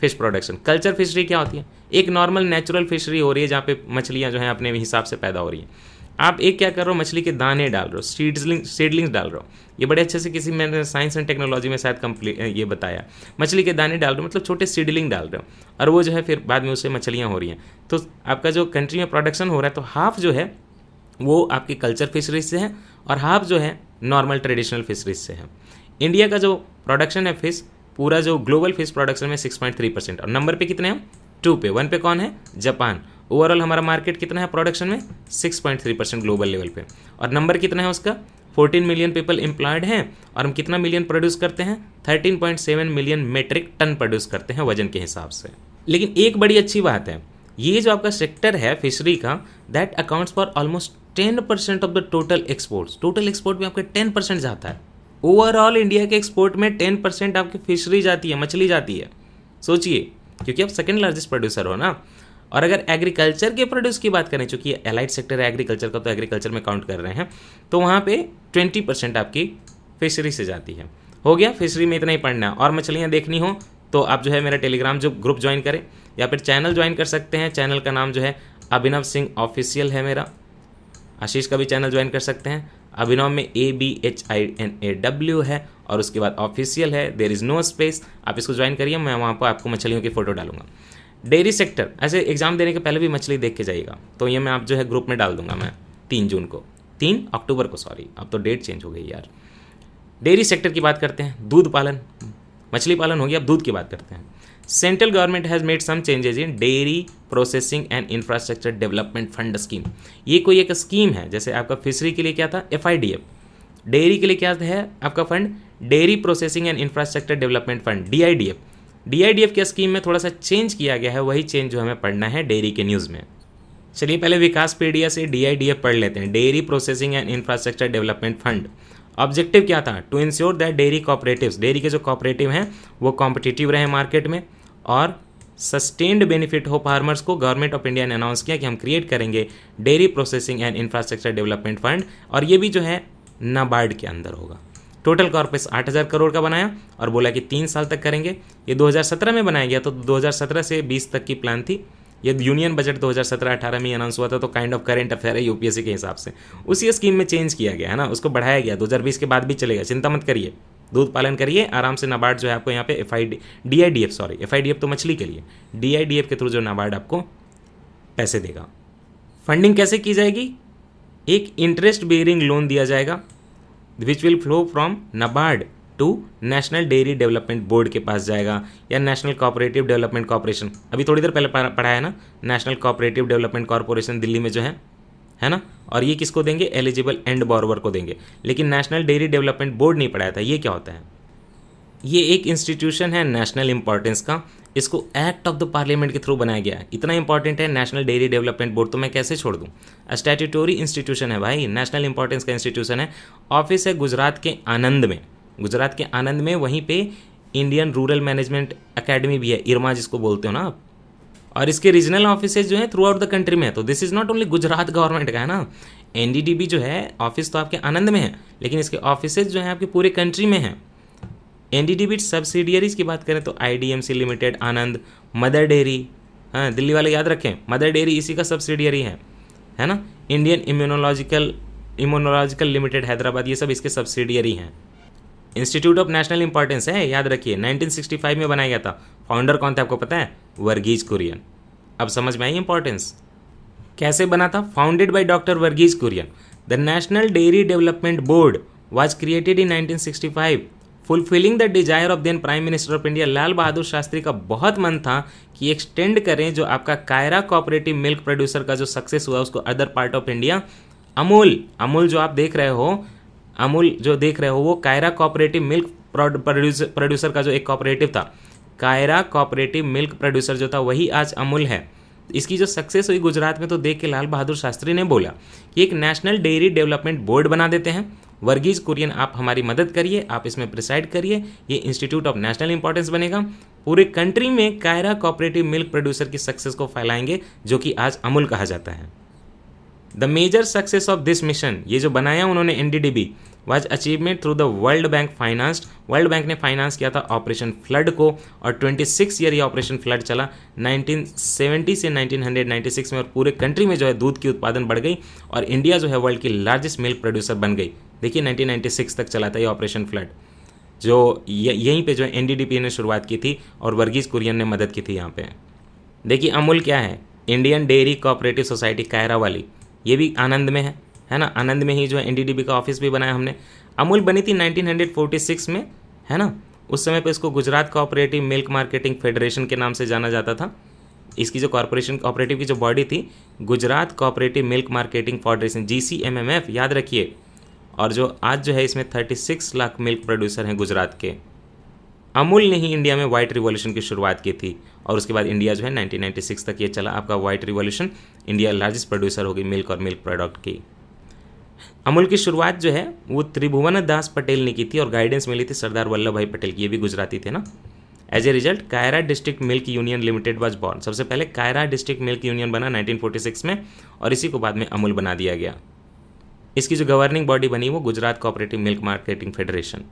Speaker 1: fish production culture fishery क्या होती है एक नॉर्मल नेचुरल फिशरी हो रही है जहाँ पे मछलियाँ जो हैं अपने हिसाब से पैदा हो रही हैं आप एक क्या कर रहे हो मछली के दाने डाल रहे हो सीडलिंग सीडलिंग्स डाल रहे हो ये बड़े अच्छे से किसी मैंने साइंस एंड टेक्नोलॉजी में शायद कम्प्ली ये बताया मछली के दाने डाल रहे हो मतलब छोटे सीडलिंग डाल रहे हो और वो जो है फिर बाद में उससे मछलियाँ हो रही हैं तो आपका जो कंट्री में प्रोडक्शन हो रहा है तो हाफ जो है वो आपकी कल्चर फिशरीज से है और हाफ जो है नॉर्मल ट्रेडिशनल फिशरीज से है इंडिया का जो प्रोडक्शन है फिश पूरा जो ग्लोबल फिश प्रोडक्शन में 6.3 परसेंट और नंबर पे कितने हैं टू पे वन पे कौन है जापान ओवरऑल हमारा मार्केट कितना है प्रोडक्शन में six point three percent global level पे और नंबर कितना है उसका फोर्टीन मिलियन पीपल एम्प्लॉयड हैं और हम कितना मिलियन प्रोड्यूस करते हैं thirteen point seven million metric tonne produce करते हैं वजन के हिसाब से लेकिन एक बड़ी अच्छी बात है ये जो आपका सेक्टर है फिशरी का that accounts for almost ten percent of the total exports total export में आपका टेन परसेंट जाता है ओवरऑल इंडिया के एक्सपोर्ट में टेन परसेंट आपकी फिशरी जाती है मछली जाती है सोचिए क्योंकि आप सेकेंड लार्जेस्ट प्रोड्यूसर हो ना और अगर एग्रीकल्चर के प्रोड्यूस की बात करें चूँकि एलाइट सेक्टर है एग्रीकल्चर का तो एग्रीकल्चर में काउंट कर रहे हैं तो वहाँ पर ट्वेंटी परसेंट आपकी फिशरी से जाती है हो गया फिशरी में इतना ही पढ़ना और मछलियाँ देखनी हो तो आप जो है मेरा टेलीग्राम जो ग्रुप ज्वाइन करें या फिर चैनल ज्वाइन कर सकते हैं चैनल का नाम जो है अभिनव सिंह ऑफिशियल है मेरा आशीष का भी चैनल ज्वाइन कर सकते हैं अभिनव में A B H I N A W है और उसके बाद ऑफिशियल है देर इज़ नो स्पेस आप इसको ज्वाइन करिए मैं वहाँ पर आपको मछलियों की फ़ोटो डालूंगा डेयरी सेक्टर ऐसे एग्जाम देने के पहले भी मछली देख के जाइएगा तो ये मैं आप जो है ग्रुप में डाल दूंगा मैं तीन जून को तीन अक्टूबर को सॉरी अब तो डेट चेंज हो गई यार डेयरी सेक्टर की बात करते हैं दूध पालन मछली पालन हो गया अब दूध की बात करते हैं central government has made some changes in dairy processing and infrastructure development fund scheme ये कोई एक स्कीम है जैसे आपका फिशरी के लिए क्या था एफ डेयरी के लिए क्या है आपका fund dairy processing and infrastructure development fund D DIDF के स्कीम में थोड़ा सा चेंज किया गया है वही चेंज जो हमें पढ़ना है डेयरी के न्यूज़ में चलिए पहले विकास पीडिया से डीआईडीएफ पढ़ लेते हैं dairy processing and infrastructure development fund objective क्या था to ensure that dairy cooperative dairy के जो कॉपरेटिव हैं वो कॉम्पिटिटिव रहे मार्केट में और सस्टेन्ड बेनिफिट हो फार्मर्स को गवर्नमेंट ऑफ इंडिया ने अनाउंस किया कि हम क्रिएट करेंगे dairy processing and infrastructure development fund और ये भी जो है नाबार्ड के अंदर होगा टोटल कॉर्पस हज़ार करोड़ का बनाया और बोला कि तीन साल तक करेंगे ये 2017 में बनाया गया तो 2017 से 20 तक की प्लान थी ये यूनियन बजट 2017-18 में अनाउंस हुआ था तो काइंड ऑफ करेंट अफेयर है यूपीएससी के हिसाब से उसी स्कीम में चेंज किया गया है ना उसको बढ़ाया गया 2020 के बाद भी चलेगा चिंता मत करिए दूध पालन करिए आराम से नाबार्ड जो है आपको यहाँ पे F I D I D F sorry F I D F तो मछली के लिए डी आई डी एफ के थ्रू जो नाबार्ड आपको पैसे देगा फंडिंग कैसे की जाएगी एक इंटरेस्ट बेयरिंग लोन दिया जाएगा which will flow from NABARD to national dairy development board के पास जाएगा या नेशनल कॉपरेटिव डेवलपमेंट कॉरपोरेशन अभी थोड़ी देर पहले पढ़ा है ना national cooperative development corporation Delhi में जो है है ना और ये किसको देंगे एलिजिबल एंड बॉरवर को देंगे लेकिन नेशनल डेयरी डेवलपमेंट बोर्ड नहीं पढ़ाया था ये क्या होता है ये एक इंस्टीट्यूशन है नेशनल इंपॉर्टेंस का इसको एक्ट ऑफ द पार्लियामेंट के थ्रू बनाया गया है इतना इंपॉर्टेंट है नेशनल डेयरी डेवलपमेंट बोर्ड तो मैं कैसे छोड़ दूँ स्टैट्यूटोरी इंस्टीट्यूशन है भाई नेशनल इंपॉर्टेंस का इंस्टीट्यूशन है ऑफिस है गुजरात के आनंद में गुजरात के आनंद में वहीं पे इंडियन रूरल मैनेजमेंट अकेडमी भी है इरमा जिसको बोलते हो ना आप और इसके रीजनल ऑफिस जो है थ्रू आउट द कंट्री में है तो this is not only Gujarat government का है ना एन जो है ऑफिस तो आपके आनंद में है लेकिन इसके ऑफिस जो है आपके पूरे कंट्री में हैं एनडीटीवी सब्सिडियरीज की बात करें तो IDMC limited Anand mother dairy हाँ दिल्ली वाले याद रखें मदर डेयरी इसी का सब्सिडियरी है है ना Indian immunological immunological limited Hyderabad ये सब इसके सब्सिडियरी हैं इंस्टीट्यूट ऑफ नेशनल इंपॉर्टेंस है याद रखिए 1965 में बनाया गया था फाउंडर कौन था आपको पता है वर्गीज कुरियन अब समझ में आई इंपॉर्टेंस कैसे बना था founded by doctor Verghese Kurien the national dairy development board was created in nineteen fulfilling the desire of then prime minister of India Lal Bahadur Shastri का बहुत मन था कि एक्सटेंड करें जो आपका कायरा कोऑपरेटिव मिल्क प्रोड्यूसर का जो सक्सेस हुआ उसको other part of India Amul Amul जो आप देख रहे हो अमूल जो देख रहे हो वो कायरा कोऑपरेटिव मिल्क प्रोड्यूसर का जो एक कोऑपरेटिव था कायरा कोऑपरेटिव मिल्क प्रोड्यूसर जो था वही आज अमूल है इसकी जो सक्सेस हुई गुजरात में तो देख के लाल बहादुर शास्त्री ने बोला कि एक नेशनल डेयरी डेवलपमेंट बोर्ड बना देते हैं वर्गीज कुरियन आप हमारी मदद करिए आप इसमें प्रिसाइड करिए ये इंस्टीट्यूट ऑफ नेशनल इंपॉर्टेंस बनेगा पूरे कंट्री में कायरा कॉपरेटिव मिल्क प्रोड्यूसर की सक्सेस को फैलाएंगे जो कि आज अमूल कहा जाता है the major success of this mission ये जो बनाया उन्होंने N D D B was achievement through the world bank financed world bank ने फाइनेंस किया था ऑपरेशन फ्लड को और 26 ईयर ये ऑपरेशन फ्लड चला 1970 से 1996 में और पूरे कंट्री में जो है दूध की उत्पादन बढ़ गई और इंडिया जो है वर्ल्ड की लार्जेस्ट मिल्क प्रोड्यूसर बन गई देखिए 1996 तक चला था ये ऑपरेशन फ्लड जो यहीं पे जो एन ने शुरुआत की थी और वर्गीज कुरियन ने मदद की थी यहाँ पे देखिए अमूल क्या है Indian dairy cooperative society Kaira वाली ये भी आनंद में है है ना आनंद में ही जो है एन का ऑफिस भी बनाया हमने अमूल बनी थी 1946 में है ना उस समय पे इसको Gujarat cooperative milk marketing federation के नाम से जाना जाता था इसकी जो कॉरपोरेशन ऑपरेटिव की जो बॉडी थी Gujarat cooperative milk marketing federation जी याद रखिए और जो आज जो है इसमें 36 लाख मिल्क प्रोड्यूसर हैं गुजरात के अमूल ने ही इंडिया में वाइट रिवॉल्यूशन की शुरुआत की थी और उसके बाद इंडिया जो है 1996 तक ये चला आपका white revolution India largest producer होगी मिल्क और मिल्क प्रोडक्ट की अमूल की शुरुआत जो है वो त्रिभुवन दास पटेल ने की थी और गाइडेंस मिली थी सरदार वल्लभ भाई पटेल की ये भी गुजराती थे ना as a result Kaira district milk union limited was born सबसे पहले कायरा डिस्ट्रिक्ट मिल्क यूनियन बना 1946 में और इसी को बाद में अमूल बना दिया गया इसकी जो गवर्निंग बॉडी बनी वो Gujarat cooperative milk marketing federation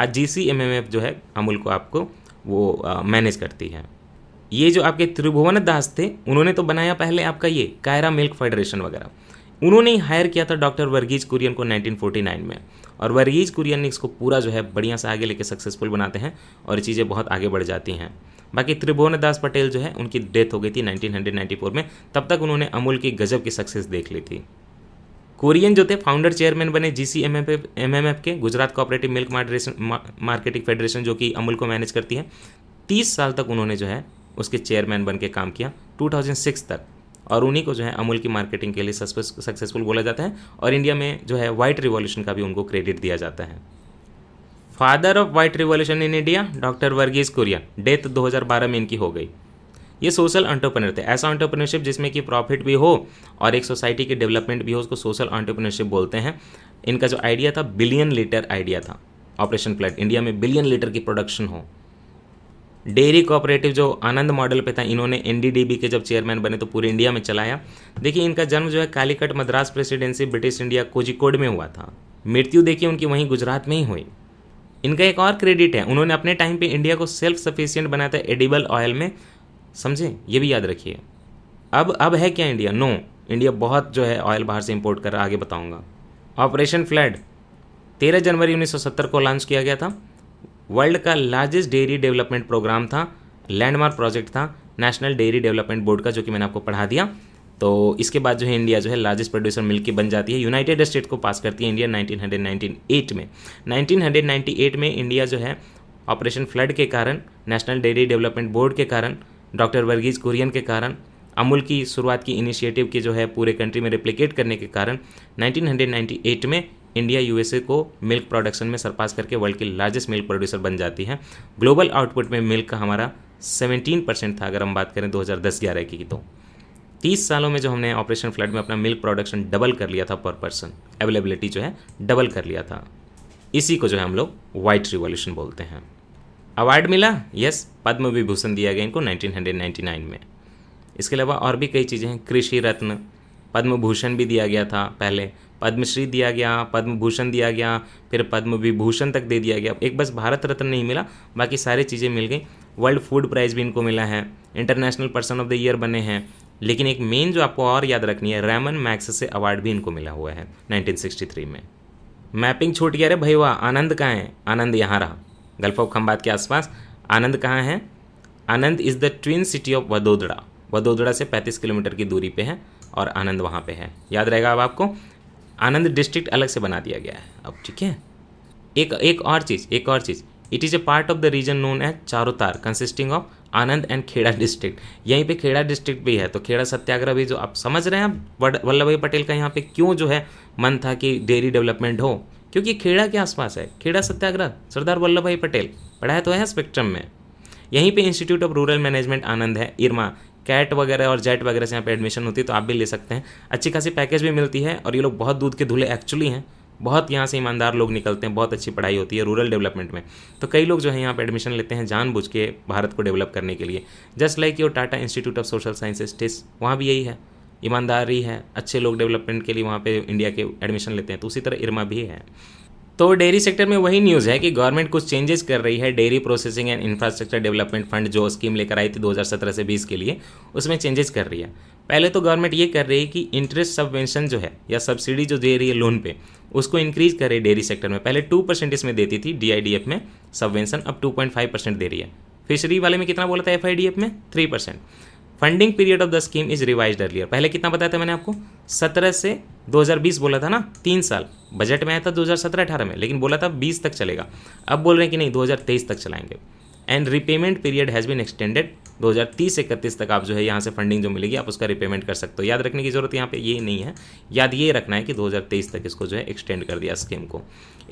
Speaker 1: आज G C M M F जो है अमूल को आपको वो मैनेज करती है ये जो आपके त्रिभुवन दास थे उन्होंने तो बनाया पहले आपका ये कायरा मिल्क फेडरेशन वगैरह उन्होंने ही हायर किया था डॉक्टर वर्गीज कुरियन को 1949 में और वर्गीज कुरियन ने इसको पूरा जो है बढ़िया से आगे लेके सक्सेसफुल बनाते हैं और चीज़ें बहुत आगे बढ़ जाती हैं बाकी त्रिभुवन दास पटेल जो है उनकी डेथ हो गई थी 1994 में तब तक उन्होंने अमूल की गजब की सक्सेस देख ली थी कोरियन जो थे फाउंडर चेयरमैन बने जी सी एम एफ के Gujarat cooperative milk marketing federation जो कि अमूल को मैनेज करती है तीस साल तक उन्होंने जो है उसके चेयरमैन बन के काम किया 2006 तक और उन्हीं को जो है अमूल की मार्केटिंग के लिए सक्सेसफुल बोला जाता है और इंडिया में जो है वाइट रिवॉल्यूशन का भी उनको क्रेडिट दिया जाता है father of white revolution in India doctor Verghese Kurien death 2012 में इनकी हो गई ये सोशल अंटरप्रेनर थे ऐसा ऑन्टरप्रेनरशिप जिसमें कि प्रॉफिट भी हो और एक सोसाइटी की डेवलपमेंट भी हो उसको सोशल अंटरप्रेनरशिप बोलते हैं इनका जो आइडिया था बिलियन लीटर आइडिया था ऑपरेशन प्लेट इंडिया में बिलियन लीटर की प्रोडक्शन हो डेयरी कोऑपरेटिव जो आनंद मॉडल पे था इन्होंने एनडीडीबी के जब चेयरमैन बने तो पूरे इंडिया में चलाया देखिए इनका जन्म जो है Calicut Madras presidency British India Kozhikode में हुआ था मृत्यु देखिए उनकी वहीं गुजरात में ही हुई इनका एक और क्रेडिट है उन्होंने अपने टाइम पे इंडिया को सेल्फ सफिशियंट बनाया था एडिबल ऑयल में समझे ये भी याद रखिए अब अब है क्या इंडिया नो इंडिया बहुत जो है ऑयल बाहर से इंपोर्ट कर रहा आगे बताऊँगा ऑपरेशन फ्लड तेरह जनवरी 1970 को लॉन्च किया गया था वर्ल्ड का लार्जेस्ट डेयरी डेवलपमेंट प्रोग्राम था लैंडमार्क प्रोजेक्ट था नेशनल डेयरी डेवलपमेंट बोर्ड का जो कि मैंने आपको पढ़ा दिया तो इसके बाद जो है इंडिया जो है लार्जेस्ट प्रोड्यूसर मिल के बन जाती है यूनाइटेड स्टेट को पास करती है इंडिया 1998 में 1998 में इंडिया जो है ऑपरेशन फ्लड के कारण नेशनल डेयरी डेवलपमेंट बोर्ड के कारण डॉक्टर वर्गीज कुरियन के कारण अमूल की शुरुआत की इनिशिएटिव की जो है पूरे कंट्री में रिप्लिकेट करने के कारण 1998 में इंडिया यूएसए को मिल्क प्रोडक्शन में सरपास करके वर्ल्ड की लार्जेस्ट मिल्क प्रोड्यूसर बन जाती है ग्लोबल आउटपुट में मिल्क का हमारा 17 परसेंट था अगर हम बात करें 2010-11 की तो 30 सालों में जो हमने ऑपरेशन फ्लड में अपना मिल्क प्रोडक्शन डबल कर लिया था पर पर्सन अवेलेबिलिटी जो है डबल कर लिया था इसी को जो है हम लोग वाइट रिवॉल्यूशन बोलते हैं अवार्ड मिला यस पद्म विभूषण दिया गया इनको 1999 में इसके अलावा और भी कई चीज़ें हैं कृषि रत्न पद्म भूषण भी दिया गया था पहले पद्मश्री दिया गया पद्म भूषण दिया गया फिर पद्म विभूषण तक दे दिया गया एक बस भारत रत्न नहीं मिला बाकी सारी चीज़ें मिल गई वर्ल्ड फूड प्राइज़ भी इनको मिला है international person of the year बने हैं लेकिन एक मेन जो आपको और याद रखनी है रैमन मैक्स से अवार्ड भी इनको मिला हुआ है 1963 में मैपिंग छूट गया अरे भाई वाह आनंद कहाँ है आनंद यहाँ रहा गल्फ ऑफ खम्बात के आसपास आनंद कहाँ है Anand is the twin city of Vadodara Vadodara से 35 किलोमीटर की दूरी पे है और आनंद वहाँ पे है याद रहेगा अब आपको आनंद डिस्ट्रिक्ट अलग से बना दिया गया है अब ठीक है एक एक और चीज़ एक और चीज़ it is a part of the region known as Charotar तार consisting of Anand and Kheda district यहीं पे खेड़ा डिस्ट्रिक्ट भी है तो खेड़ा सत्याग्रह भी जो आप समझ रहे हैं वल्लभ भाई पटेल का यहाँ पे क्यों जो है मन था कि डेयरी डेवलपमेंट हो क्योंकि खेड़ा के आसपास है खेड़ा सत्याग्रह सरदार वल्लभ भाई पटेल पढ़ाया तो है स्पेक्ट्रम में यहीं पे institute of rural management Anand है इरमा कैट वगैरह और जेट वगैरह से यहाँ पे एडमिशन होती है तो आप भी ले सकते हैं अच्छी खासी पैकेज भी मिलती है और ये लोग बहुत दूध के धुले एक्चुअली हैं बहुत यहाँ से ईमानदार लोग निकलते हैं बहुत अच्छी पढ़ाई होती है रूरल डेवलपमेंट में तो कई लोग जो है यहाँ पर एडमिशन लेते हैं जानबूझ के भारत को डेवलप करने के लिए just like your Tata institute of social sciences TISS वहाँ भी यही है ईमानदारी है अच्छे लोग डेवलपमेंट के लिए वहाँ पे इंडिया के एडमिशन लेते हैं तो उसी तरह इरमा भी है तो डेयरी सेक्टर में वही न्यूज़ है कि गवर्नमेंट कुछ चेंजेस कर रही है dairy processing and infrastructure development fund जो स्कीम लेकर आई थी 2017 से 20 के लिए उसमें चेंजेस कर रही है पहले तो गवर्नमेंट ये कर रही है कि इंटरेस्ट सबवेंशन जो है या सब्सिडी जो दे रही है लोन पे उसको इंक्रीज कर रही है डेयरी सेक्टर में पहले टू परसेंट इसमें देती थी डी में सबवेंशन अब टू पॉइंट फाइव परसेंट दे रही है फिशरी वाले में कितना बोला था एफ में three percent funding period of the scheme is revise earlier पहले कितना बताया था मैंने आपको सत्रह से 2020 बोला था ना तीन साल बजट में आया था 2017-18 में लेकिन बोला था 20 तक चलेगा अब बोल रहे हैं कि नहीं 2023 तक चलाएंगे and repayment period has been extended 2030 से इकतीस तक आप जो है यहाँ से फंडिंग जो मिलेगी आप उसका रिपेमेंट कर सकते हो याद रखने की जरूरत यहाँ पे ये नहीं है याद ये रखना है कि 2023 तक इसको जो है एक्सटेंड कर दिया स्कीम को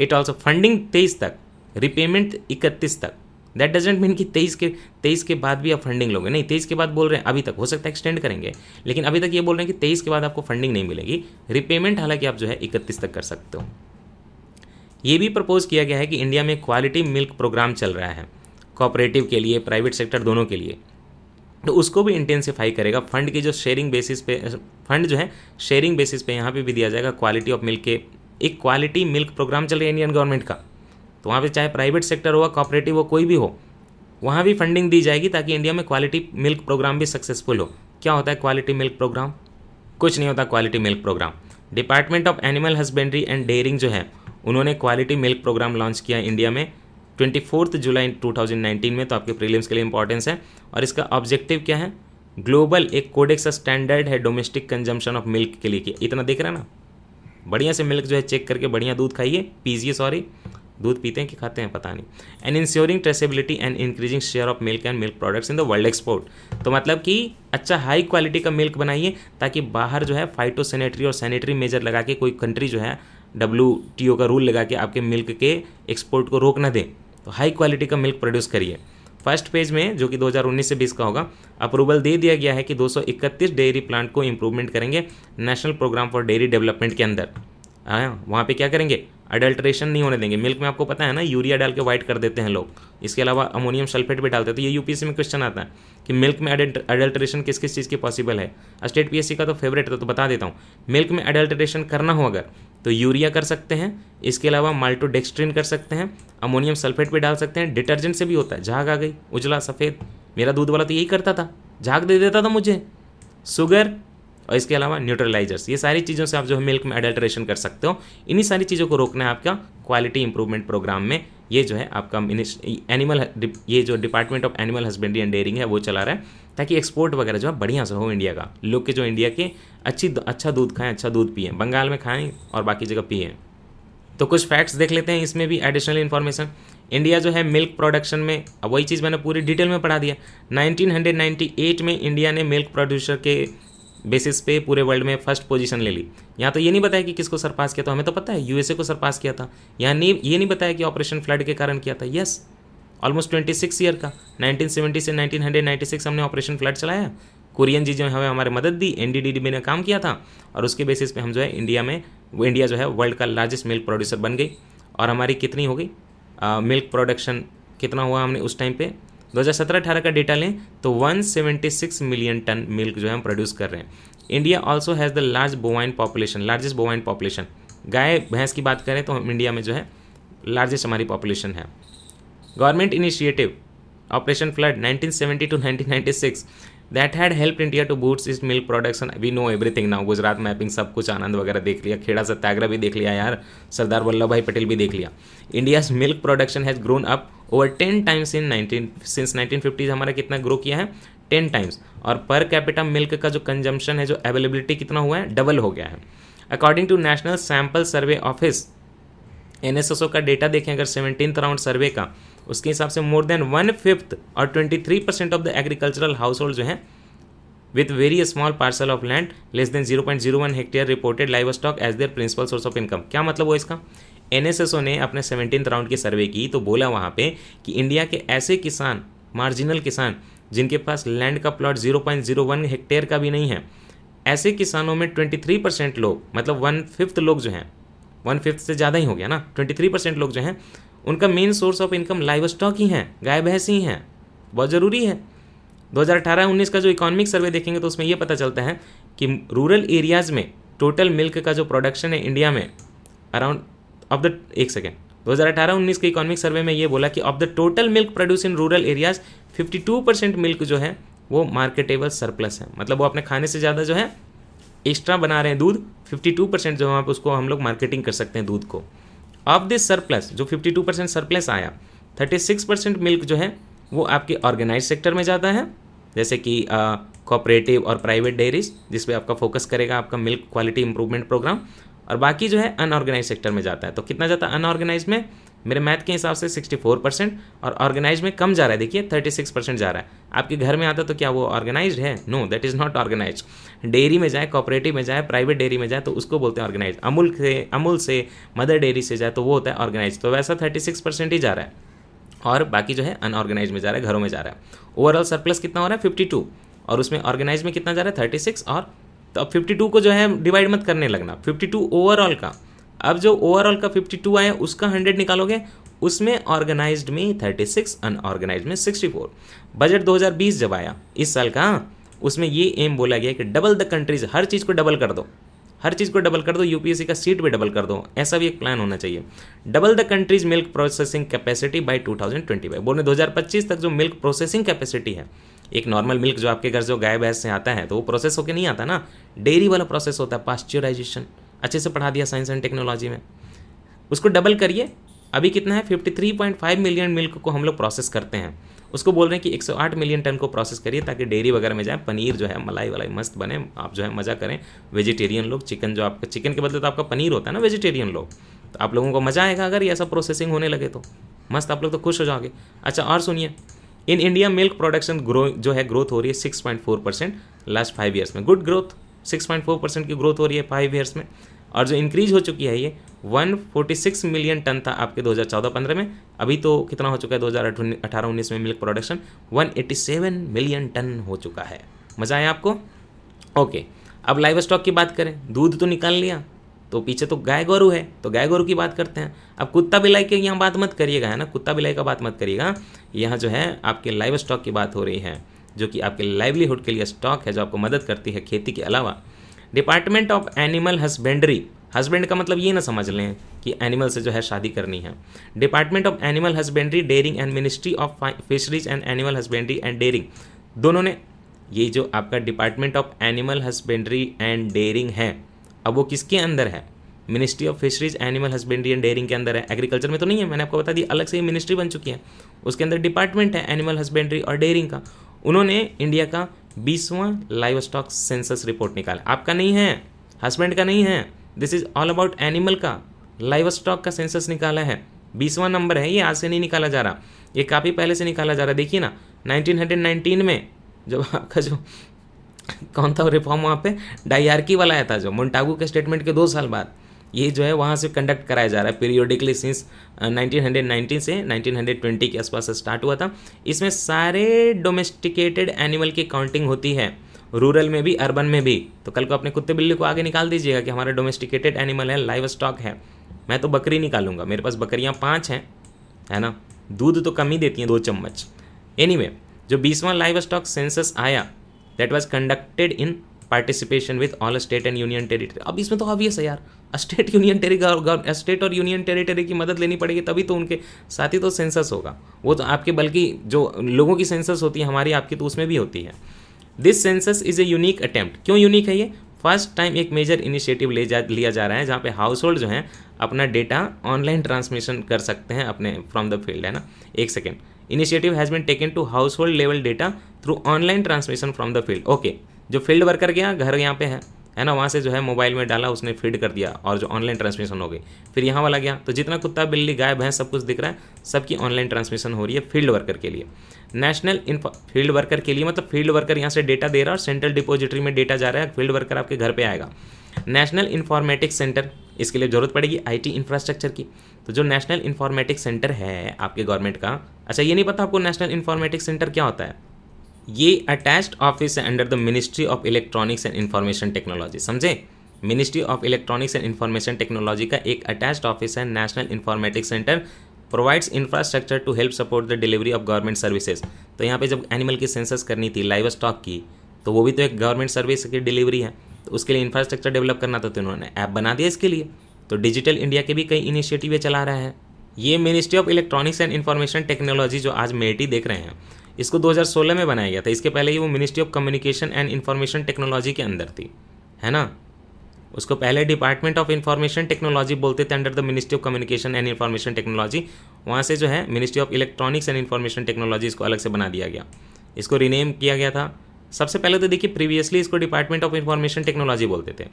Speaker 1: इट ऑल्सो फंडिंग तेईस तक रिपेमेंट इकतीस तक दैट डजेंट मीन कि तेईस के तेईस के बाद भी आप फंडिंग लोगे नहीं तेईस के बाद बोल रहे हैं अभी तक हो सकता है एक्सटेंड करेंगे लेकिन अभी तक ये बोल रहे हैं कि तेईस के बाद आपको फंडिंग नहीं मिलेगी रिपेमेंट हालांकि आप जो है इकतीस तक कर सकते हो ये भी प्रपोज किया गया है कि इंडिया में क्वालिटी मिल्क प्रोग्राम चल रहा है कॉपरेटिव के लिए प्राइवेट सेक्टर दोनों के लिए तो उसको भी इंटेंसिफाई करेगा फंड की जो शेयरिंग बेसिस पे फंड जो है शेयरिंग बेसिस पे यहाँ पे भी दिया जाएगा क्वालिटी ऑफ मिल्क के एक क्वालिटी मिल्क प्रोग्राम चल रहा है इंडियन गवर्नमेंट का तो वहाँ पर चाहे प्राइवेट सेक्टर हो कॉपरेटिव हो कोई भी हो वहाँ भी फंडिंग दी जाएगी ताकि इंडिया में क्वालिटी मिल्क प्रोग्राम भी सक्सेसफुल हो क्या होता है क्वालिटी मिल्क प्रोग्राम कुछ नहीं होता quality milk programme department of animal husbandry and dairying जो है उन्होंने क्वालिटी मिल्क प्रोग्राम लॉन्च किया इंडिया में twenty fourth July two thousand nineteen में तो आपके प्रीलिम्स के लिए इंपॉर्टेंस है और इसका ऑब्जेक्टिव क्या है ग्लोबल एक कोडेक्स स्टैंडर्ड है डोमेस्टिक कंजम्पशन ऑफ मिल्क के लिए इतना देख रहे हैं ना बढ़िया से मिल्क जो है चेक करके बढ़िया दूध खाइए पीजिए सॉरी दूध पीते हैं कि खाते हैं पता नहीं and ensuring traceability and increasing share of milk and milk products in the world export तो मतलब कि अच्छा हाई क्वालिटी का मिल्क बनाइए ताकि बाहर जो है फाइटोसेनेटरी और सैनिटरी मेजर लगा के कोई कंट्री जो है डब्ल्यू का रूल लगा के आपके मिल्क के एक्सपोर्ट को रोक ना दें तो हाई क्वालिटी का मिल्क प्रोड्यूस करिए फर्स्ट पेज में जो कि 2019 से 20 का होगा अप्रूवल दे दिया गया है कि 231 डेयरी प्लांट को इम्प्रूवमेंट करेंगे national programme for dairy development के अंदर वहाँ पे क्या करेंगे अडल्ट्रेशन नहीं होने देंगे मिल्क में आपको पता है ना यूरिया डाल के वाइट कर देते हैं लोग इसके अलावा अमोनियम सल्फेट भी डालते हैं तो ये यूपीएससी में क्वेश्चन आता है कि मिल्क में अडल्ट्रेशन किस किस चीज़ की पॉसिबल है स्टेट पीएससी का तो फेवरेट था तो बता देता हूँ मिल्क में अडल्ट्रेशन करना हो अगर तो यूरिया कर सकते हैं इसके अलावा माल्टोडेक्स्ट्रिन कर सकते हैं अमोनियम सल्फेट भी डाल सकते हैं डिटर्जेंट से भी होता है झाग आ गई उजला सफ़ेद मेरा दूध वाला तो यही करता था झाग दे देता था मुझे शुगर और इसके अलावा न्यूट्रलाइजर्स ये सारी चीज़ों से आप जो है मिल्क में एडल्ट्रेशन कर सकते हो इन्हीं सारी चीज़ों को रोकना है आपका क्वालिटी इंप्रूवमेंट प्रोग्राम में ये जो है आपका एनिमल ये जो department of animal husbandry and dairying है वो चला रहा है ताकि एक्सपोर्ट वगैरह जो है बढ़िया से हो इंडिया का लोग के जो इंडिया के अच्छी अच्छा दूध खाएँ अच्छा दूध पिए बंगाल में खाएँ और बाकी जगह पिए तो कुछ फैक्ट्स देख लेते हैं इसमें भी एडिशनल इन्फॉर्मेशन इंडिया जो है मिल्क प्रोडक्शन में अब वही चीज़ मैंने पूरी डिटेल में पढ़ा दिया 1998 में इंडिया ने मिल्क प्रोड्यूसर के बेसिस पे पूरे वर्ल्ड में फर्स्ट पोजीशन ले ली यहाँ तो ये नहीं बताया कि किसको सरपास किया था हमें तो पता है यूएसए को सरपास किया था यहाँ नहीं ये नहीं बताया कि ऑपरेशन फ्लड के कारण किया था yes almost twenty six year का नाइनटीन सेवेंटी से हंड्रेड नाइन्टी सिक्स हमने ऑपरेशन फ्लड चलाया कुरियन जी जो हमें हमारे मदद दी एन ने काम किया था और उसके बेसिस पे हम जो है इंडिया में इंडिया जो है वर्ल्ड का लार्जेस्ट मिल्क प्रोड्यूसर बन गई और हमारी कितनी हो गई मिल्क प्रोडक्शन कितना हुआ हमने उस टाइम पर दो हज़ार का डेटा लें तो 176 मिलियन टन मिल्क जो है हम प्रोड्यूस कर रहे हैं India also has the large bovine population largest bovine population गाय भैंस की बात करें तो हम इंडिया में जो है लार्जेस्ट हमारी पॉपुलेशन है government initiative operation flood 1970 to six that had help India to बूट्स its milk production we know everything now Gujarat mapping सब कुछ आनंद वगैरह देख लिया खेड़ा सत्याग्रह भी देख लिया यार सरदार वल्लभ भाई पटेल भी देख लिया India's milk production has grown up over ten times in nineteen since nineteen fifties हमारा कितना ग्रो किया है टेन टाइम्स और पर कैपिटा मिल्क का जो कंजम्पशन है जो अवेलेबिलिटी कितना हुआ है डबल हो गया है according to national sample survey office N का डेटा देखें अगर सेवनटीन राउंड सर्वे का उसके हिसाब से मोर देन वन फिफ्थ और twenty three percent of the agricultural household जो है very small parcel of land less than zero point zero one hectare reported livestock as their principal source of income क्या मतलब वो इसका NSSO ने अपने seventeen round की सर्वे की तो बोला वहाँ पे कि इंडिया के ऐसे किसान मार्जिनल किसान जिनके पास लैंड का प्लॉट 0.01 हेक्टेयर का भी नहीं है ऐसे किसानों में 23 परसेंट लोग मतलब वन फिफ्थ लोग जो हैं वन फिफ्थ से ज़्यादा ही हो गया ना 23 परसेंट लोग जो हैं उनका main source of income livestock ही हैं गाय भैंस ही हैं बहुत ज़रूरी है 2018-19 का जो इकोनॉमिक सर्वे देखेंगे तो उसमें यह पता चलता है कि रूरल एरियाज़ में टोटल मिल्क का जो प्रोडक्शन है इंडिया में अराउंड ऑफ द एक सेकेंड दो हज़ार अठारह उन्नीस के इकोनॉमिक सर्वे में ये बोला कि of the total milk produce in rural areas fifty two percent milk जो है वो मार्केटेबल सरप्लस है मतलब वो अपने खाने से ज़्यादा जो है एक्स्ट्रा बना रहे हैं दूध फिफ्टी टू परसेंट जो है उसको हम लोग मार्केटिंग कर सकते हैं दूध को ऑफ दिस सरप्लस जो फिफ्टी टू परसेंट सरप्लस आया थर्टी सिक्स परसेंट मिल्क जो है वो आपके ऑर्गेनाइज सेक्टर में जाता है जैसे कि कॉपरेटिव और प्राइवेट डेयरीज जिसपे आपका फोकस करेगा आपका मिल्क क्वालिटी इंप्रूवमेंट प्रोग्राम और बाकी जो है अनऑर्गेनाइज सेक्टर में जाता है तो कितना जाता है अनऑर्गेनाइज में मेरे मैथ के हिसाब से 64 परसेंट और ऑर्गेनाइज में कम जा रहा है देखिए 36 परसेंट जा रहा है आपके घर में आता तो क्या वो ऑर्गेनाइज है no that is not organise dairy में जाए कॉपरेटिव में जाए प्राइवेट डेयरी में जाए तो उसको बोलते हैं ऑर्गेनाइज अमूल से अमूल से मदर डेयरी से जाए तो वो होता है ऑर्गेनाइज तो वैसा थर्टी परसेंट ही जा रहा है और बाकी जो है अनऑर्गेनाइज में जा रहा है घरों में जा रहा है ओवरऑल सरप्लस कितना हो रहा है फिफ्टी और उसमें ऑर्गेनाइज में कितना जा रहा है थर्टी और तो अब 52 को जो है डिवाइड मत करने लगना 52 ओवरऑल का अब जो ओवरऑल का 52 आया उसका 100 निकालोगे उसमें ऑर्गेनाइज्ड में 36 अनऑर्गेनाइज में 64 बजट 2020 जब आया इस साल का उसमें ये एम बोला गया कि डबल द कंट्रीज हर चीज़ को डबल कर दो हर चीज़ को डबल कर दो यूपीएससी का सीट भी डबल कर दो ऐसा भी एक प्लान होना चाहिए double the country's milk processing capacity twenty five बोलने दो तक जो मिल्क प्रोसेसिंग कैपेसिटी है एक नॉर्मल मिल्क जो आपके घर जो गाय भैंस से आता है तो वो प्रोसेस होकर नहीं आता ना डेयरी वाला प्रोसेस होता है पास्चराइजेशन अच्छे से पढ़ा दिया साइंस एंड टेक्नोलॉजी में उसको डबल करिए अभी कितना है 53.5 मिलियन मिल्क को हम लोग प्रोसेस करते हैं उसको बोल रहे हैं कि 108 मिलियन टन को प्रोसेस करिए ताकि डेयरी वगैरह में जाए पनीर जो है मलाई वलाई मस्त बने आप जो है मज़ा करें वेजिटेरियन लोग चिकन जो आपका चिकन के बदले तो आपका पनीर होता है ना वेजिटेरियन लोग तो आप लोगों को मज़ा आएगा अगर ये सब प्रोसेसिंग होने लगे तो मस्त आप लोग तो खुश हो जाओगे अच्छा और सुनिए in India milk production grow जो है ग्रोथ हो रही है six point four percent last five years में good growth six point four percent की ग्रोथ हो रही है फाइव ईयर्स में और जो इंक्रीज हो चुकी है ये 146 मिलियन टन था आपके 2014-15 में अभी तो कितना हो चुका है 2018-19 में मिल्क प्रोडक्शन 187 मिलियन टन हो चुका है मज़ा आया आपको ओके अब लाइव स्टॉक की बात करें दूध तो निकाल लिया तो पीछे तो गाय गोरू है तो गाय गोरू की बात करते हैं अब कुत्ता बिलाई के यहाँ बात मत करिएगा है ना कुत्ता बिलाई का बात मत करिएगा यहाँ जो है आपके लाइव स्टॉक की बात हो रही है जो कि आपके लाइवलीहुड के लिए स्टॉक है जो आपको मदद करती है खेती के अलावा department of animal husbandry husband का मतलब ये ना समझ लें कि एनिमल से जो है शादी करनी है department of animal husbandry dairying and ministry of fisheries and animal husbandry and dairying दोनों ने ये जो आपका department of animal husbandry and dairying है अब वो किसके अंदर है ministry of fisheries animal husbandry and dairying के अंदर है एग्रीकल्चर में तो नहीं है मैंने आपको बता दिया अलग से ही मिनिस्ट्री बन चुकी है उसके अंदर डिपार्टमेंट है एनिमल हस्बेंड्री और डेयरिंग का उन्होंने इंडिया का बीसवां लाइव स्टॉक सेंसस रिपोर्ट निकाला आपका नहीं है हस्बैंड का नहीं है this is all about animal का लाइव स्टॉक का सेंसस निकाला है बीसवां नंबर है ये आज से नहीं निकाला जा रहा ये काफ़ी पहले से निकाला जा रहा देखिए ना 1919 में जब आपका जो कौन था रिफॉर्म वहाँ पे डाईआरकी वाला आया था जो मोन्टागू के स्टेटमेंट के दो साल बाद ये जो है वहाँ से कंडक्ट कराया जा रहा है पीरियोडिकली सिंस 1919 से 1920 के आसपास स्टार्ट हुआ था इसमें सारे डोमेस्टिकेटेड एनिमल की काउंटिंग होती है रूरल में भी अर्बन में भी तो कल को अपने कुत्ते बिल्ली को आगे निकाल दीजिएगा कि हमारा डोमेस्टिकेटेड एनिमल है लाइव स्टॉक है मैं तो बकरी निकालूंगा मेरे पास बकरियाँ पाँच हैं है ना दूध तो कम ही देती हैं दो चम्मच एनी anyway, जो बीसवां लाइव स्टॉक सेंसस आया that was conducted in participation with all state and union territory अब इसमें तो ऑबियस है यार स्टेट यूनियन टेरी स्टेट और यूनियन टेरिटरी की मदद लेनी पड़ेगी तभी तो उनके साथ ही तो सेंसस होगा वो तो आपके बल्कि जो लोगों की सेंसस होती है हमारी आपकी तो उसमें भी होती है this census is a unique attempt क्यों यूनिक है ये फर्स्ट टाइम एक मेजर इनिशिएटिव ले जा लिया जा रहा है जहाँ पे हाउस होल्ड जो हैं अपना डेटा ऑनलाइन ट्रांसमिशन कर सकते हैं अपने फ्रॉम द फील्ड है ना एक second initiative has been taken to household level data through online transmission from the field okay जो फील्ड वर्कर गया घर यहाँ पे है है ना वहाँ से जो है मोबाइल में डाला उसने फीड कर दिया और जो ऑनलाइन ट्रांसमिशन हो गई फिर यहाँ वाला गया तो जितना कुत्ता बिल्ली गाय भैंस सब कुछ दिख रहा है सबकी ऑनलाइन ट्रांसमिशन हो रही है फील्ड वर्कर के लिए नेशनल इन फील्ड वर्कर के लिए मतलब फील्ड वर्कर यहाँ से डेटा दे रहा है और सेंट्रल डिपोजिटरी में डेटा जा रहा है फील्ड वर्कर आपके घर पर आएगा नेशनल इन्फॉर्मेटिक्स सेंटर इसके लिए ज़रूरत पड़ेगी आईटी इंफ्रास्ट्रक्चर की तो जो नेशनल इन्फॉर्मेटिक्स सेंटर है आपके गवर्नमेंट का अच्छा ये नहीं पता आपको नेशनल इन्फॉर्मेटिक्स सेंटर क्या होता है ये अटैच्ड ऑफिस है under the ministry of electronics and information technology समझे ministry of electronics and information technology का एक अटैच्ड ऑफिस है national informatics centre provides infrastructure to help support the delivery of government services तो यहाँ पे जब animal की सेंसस करनी थी लाइव स्टॉक की तो वो भी तो एक गवर्नमेंट सर्विस की डिलीवरी है तो उसके लिए इंफ्रास्ट्रक्चर डेवलप करना था तो उन्होंने ऐप बना दिया इसके लिए तो डिजिटल इंडिया के भी कई इनिशिएटिव चला रहा है ये ministry of electronics and information technology जो आज मेटी देख रहे हैं इसको 2016 में बनाया गया था इसके पहले ही वो ministry of communication and information technology के अंदर थी है ना उसको पहले डिपार्टमेंट ऑफ इन्फॉर्मेशन टेक्नोलॉजी बोलते थे under the ministry of communication and information technology वहाँ से जो है ministry of electronics and information technology इसको अलग से बना दिया गया इसको रीनेम किया गया था सबसे पहले तो देखिए प्रीवियसली इसको डिपार्टमेंट ऑफ इन्फॉर्मेशन टेक्नोलॉजी बोलते थे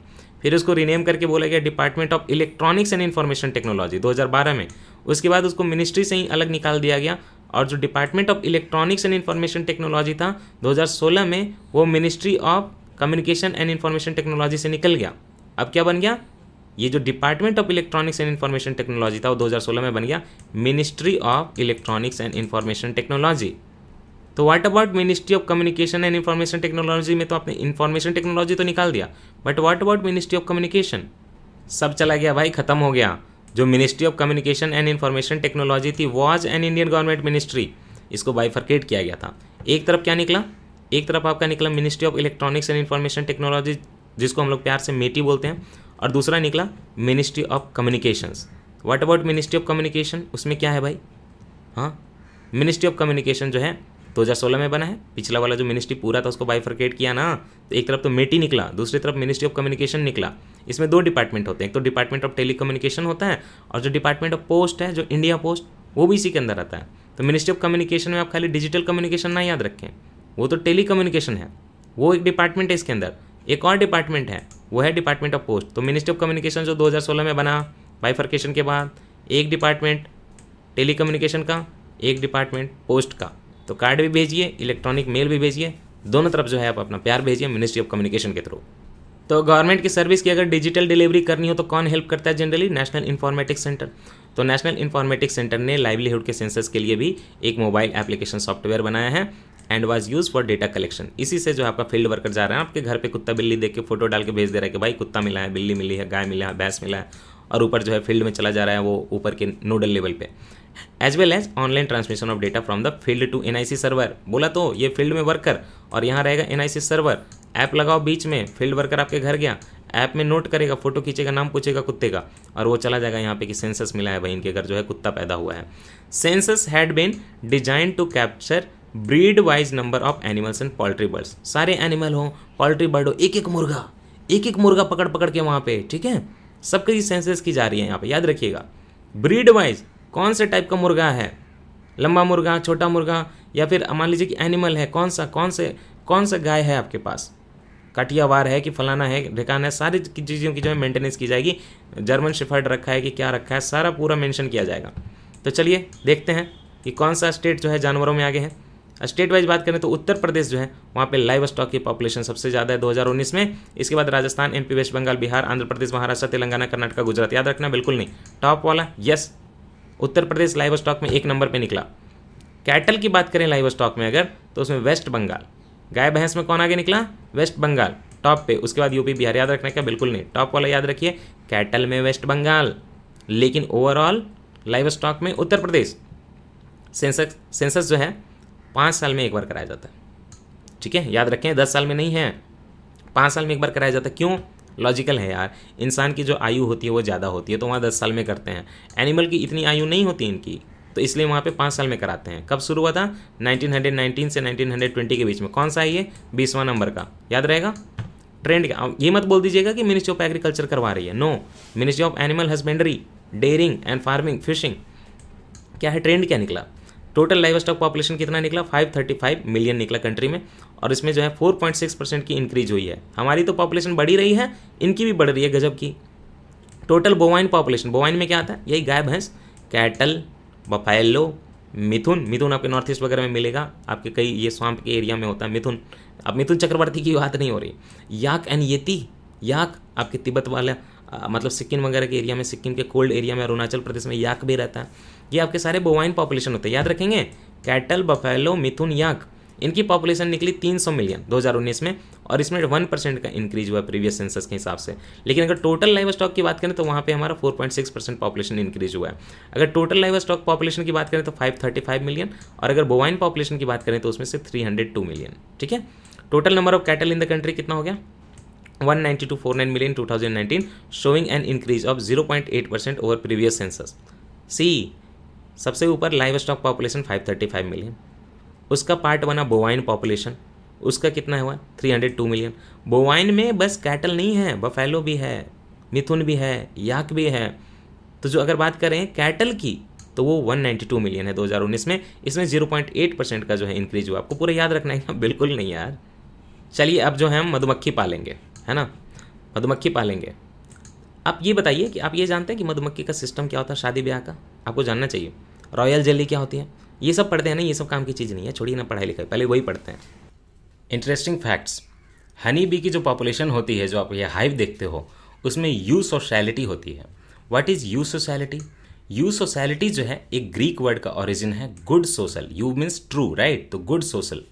Speaker 1: फिर उसको रीनेम करके बोला गया department of electronics and information technology 2012 में उसके बाद उसको मिनिस्ट्री से ही अलग निकाल दिया गया और जो department of electronics and information technology था 2016 में वो ministry of communication and information technology से निकल गया अब क्या बन गया ये जो department of electronics and information technology था वो 2016 में बन गया ministry of electronics and information technology तो what about ministry of communication and information technology में तो आपने इन्फॉर्मेशन टेक्नोलॉजी तो निकाल दिया but what about ministry of communication सब चला गया भाई खत्म हो गया जो ministry of communication and information technology थी was an Indian government ministry इसको बाईफर्केट किया गया था एक तरफ क्या निकला एक तरफ आपका निकला ministry of electronics and information technology जिसको हम लोग प्यार से मेटी बोलते हैं और दूसरा निकला ministry of communications what about ministry of communication उसमें क्या है भाई हाँ मिनिस्ट्री ऑफ कम्युनिकेशन जो है 2016 में बना है पिछला वाला जो मिनिस्ट्री पूरा था उसको बाइफर्केट किया ना तो एक तरफ तो मेटी निकला दूसरी तरफ मिनिस्ट्री ऑफ कम्युनिकेशन निकला इसमें दो डिपार्टमेंट होते हैं एक तो डिपार्टमेंट ऑफ टेली होता है और जो डिपार्टमेंट ऑफ पोस्ट है जो इंडिया पोस्ट वो भी इसी के अंदर आता है तो मिनिस्ट्री ऑफ कम्युनिकेशन में आप खाली डिजिटल कम्युनिकेशन ना याद रखें वो तो टेली है वो एक डिपार्टमेंट है इसके अंदर एक और डिपार्टमेंट है वो है डिपार्टमेंट ऑफ पोस्ट तो मिनिस्ट्री ऑफ कम्युनिकेशन जो 2016 में बना बाइफर्केशन के बाद एक डिपार्टमेंट टेली का एक डिपार्टमेंट पोस्ट का तो कार्ड भी भेजिए इलेक्ट्रॉनिक मेल भी भेजिए दोनों तरफ जो है आप अपना प्यार भेजिए मिनिस्ट्री ऑफ कम्युनिकेशन के थ्रू तो गवर्नमेंट की सर्विस की अगर डिजिटल डिलीवरी करनी हो तो कौन हेल्प करता है जनरली नेशनल इन्फॉर्मेटिक्स सेंटर तो नेशनल इन्फॉर्मेटिक्स सेंटर ने लाइवलीहुड के सेंसस के लिए भी एक मोबाइल एप्लीकेशन सॉफ्टवेयर बनाया है and was use for data collection इसी से जो आपका फील्ड वर्कर जा रहा है आपके घर पे कुत्ता बिल्ली देख के फोटो डाल के भेज दे रहा है कि भाई कुत्ता मिला है बिल्ली मिली है गाय मिला है भैंस मिला है और ऊपर जो है फील्ड में चला जा रहा है वो ऊपर के नोडल लेवल पे as well as online transmission of data from the field to an server बोला तो ये फील्ड में वर्कर और यहाँ रहेगा एन सर्वर ऐप लगाओ बीच में फील्ड वर्कर आपके घर गया ऐप में नोट करेगा फोटो खींचेगा नाम पूछेगा कुत्ते का और वो चला जाएगा यहाँ पे कि सेंसस मिला है भाई इनके घर जो है कुत्ता पैदा हुआ है census had been design to capture breed wise number of animals and poultry birds सारे एनिमल हो पोल्ट्री बर्ड हो एक एक मुर्गा एक एक मुर्गा पकड़ पकड़ के वहाँ पे ठीक है सबके सेंसस की जा रही है यहाँ पे याद रखिएगा ब्रीड वाइज कौन से टाइप का मुर्गा है लंबा मुर्गा छोटा मुर्गा या फिर मान लीजिए कि एनिमल है कौन सा कौन से कौन सा गाय है आपके पास काटियावार है कि फलाना है ढिकाना है सारी चीज़ों की जो है मेंटेनेंस की जाएगी जर्मन शिफर्ड रखा है कि क्या रखा है सारा पूरा मेंशन किया जाएगा तो चलिए देखते हैं कि कौन सा स्टेट जो है जानवरों में आगे है स्टेट वाइज बात करें तो उत्तर प्रदेश जो है वहाँ पे लाइव स्टॉक की पॉपुलेशन सबसे ज़्यादा है 2019 में इसके बाद राजस्थान एमपी वेस्ट बंगाल बिहार आंध्र प्रदेश महाराष्ट्र तेलंगाना कर्नाटक गुजरात याद रखना बिल्कुल नहीं टॉप वाला yes Uttar Pradesh livestock में एक नंबर पर निकला कैटल की बात करें लाइव स्टॉक में अगर तो उसमें वेस्ट बंगाल गाय भैंस में कौन आगे निकला वेस्ट बंगाल टॉप पे उसके बाद यूपी बिहार याद रखने का बिल्कुल नहीं टॉप वाला याद रखिए कैटल में वेस्ट बंगाल लेकिन ओवरऑल लाइव स्टॉक में उत्तर प्रदेश सेंसस सेंसस जो है पाँच साल में एक बार कराया जाता है ठीक है याद रखें दस साल में नहीं है पाँच साल में एक बार कराया जाता है क्यों लॉजिकल है यार इंसान की जो आयु होती है वो ज़्यादा होती है तो वहाँ दस साल में करते हैं एनिमल की इतनी आयु नहीं होती इनकी तो इसलिए वहाँ पे पाँच साल में कराते हैं कब शुरू हुआ था 1919 से 1920 के बीच में कौन सा है ये बीसवां नंबर का याद रहेगा ट्रेंड क्या ये मत बोल दीजिएगा कि मिनिस्ट्री ऑफ एग्रीकल्चर करवा रही है no ministry of animal husbandry dairying and farming fishing क्या है ट्रेंड क्या निकला टोटल लाइव स्टॉक पॉपुलेशन कितना निकला 535 मिलियन निकला कंट्री में और इसमें जो है फोर पॉइंट सिक्स परसेंट की इंक्रीज हुई है हमारी तो पॉपुलेशन बढ़ी रही है इनकी भी बढ़ रही है गजब की टोटल बोवाइन पॉपुलेशन बोवाइन में क्या आता है यही गाय भैंस कैटल बफैलो मिथुन मिथुन आपके नॉर्थ ईस्ट वगैरह में मिलेगा आपके कई ये स्वाम्प के एरिया में होता है मिथुन अब मिथुन चक्रवर्ती की बात नहीं हो रही याक एंड येती याक आपके तिब्बत वाला मतलब सिक्किम वगैरह के एरिया में सिक्किम के कोल्ड एरिया में अरुणाचल प्रदेश में याक भी रहता है ये आपके सारे बोवाइन पॉपुलेशन होते हैं याद रखेंगे कैटल बफेलो मिथुन याक इनकी पॉपुलेशन निकली 300 मिलियन 2019 में और इसमें वन परसेंट का इंक्रीज हुआ प्रीवियस सेंसस के हिसाब से लेकिन अगर टोटल लाइव स्टॉक की बात करें तो वहाँ पे हमारा 4.6 परसेंट पॉपुलेशन इंक्रीज हुआ है अगर टोटल लाइव स्टॉक पॉपुलेशन की बात करें तो 535 मिलियन और अगर बोवाइन पॉपुलेशन की बात करें तो उसमें से 302 मिलियन ठीक है total number of cattle in the country कितना हो गया 19249 million 2019 showing an increase of 0.8 percent over previous census सी सबसे ऊपर लाइव स्टॉक पॉपुलेशन 535 मिलियन उसका पार्ट बना बोवाइन पॉपुलेशन उसका कितना हुआ three hundred two million bovine में बस कैटल नहीं है बफेलो भी है मिथुन भी है याक भी है तो जो अगर बात करें कैटल की तो वो 192 मिलियन है 2019 में इसमें 0.8 परसेंट का जो है इंक्रीज हुआ आपको पूरा याद रखना है बिल्कुल नहीं यार चलिए अब जो है हम मधुमक्खी पालेंगे है ना मधुमक्खी पालेंगे आप ये बताइए कि आप ये जानते हैं कि मधुमक्खी का सिस्टम क्या होता है शादी ब्याह का आपको जानना चाहिए रॉयल जेली क्या होती है ये सब पढ़ते हैं ना ये सब काम की चीज़ नहीं है छोड़िए ना पढ़ाई लिखाई पहले वही पढ़ते हैं इंटरेस्टिंग फैक्ट्स हनी बी की जो पॉपुलेशन होती है जो आप ये हाइव देखते हो उसमें यू सोशैलिटी होती है what is eusociality eusociality जो है एक ग्रीक वर्ड का ओरिजिन है good social eu means true right तो गुड सोशल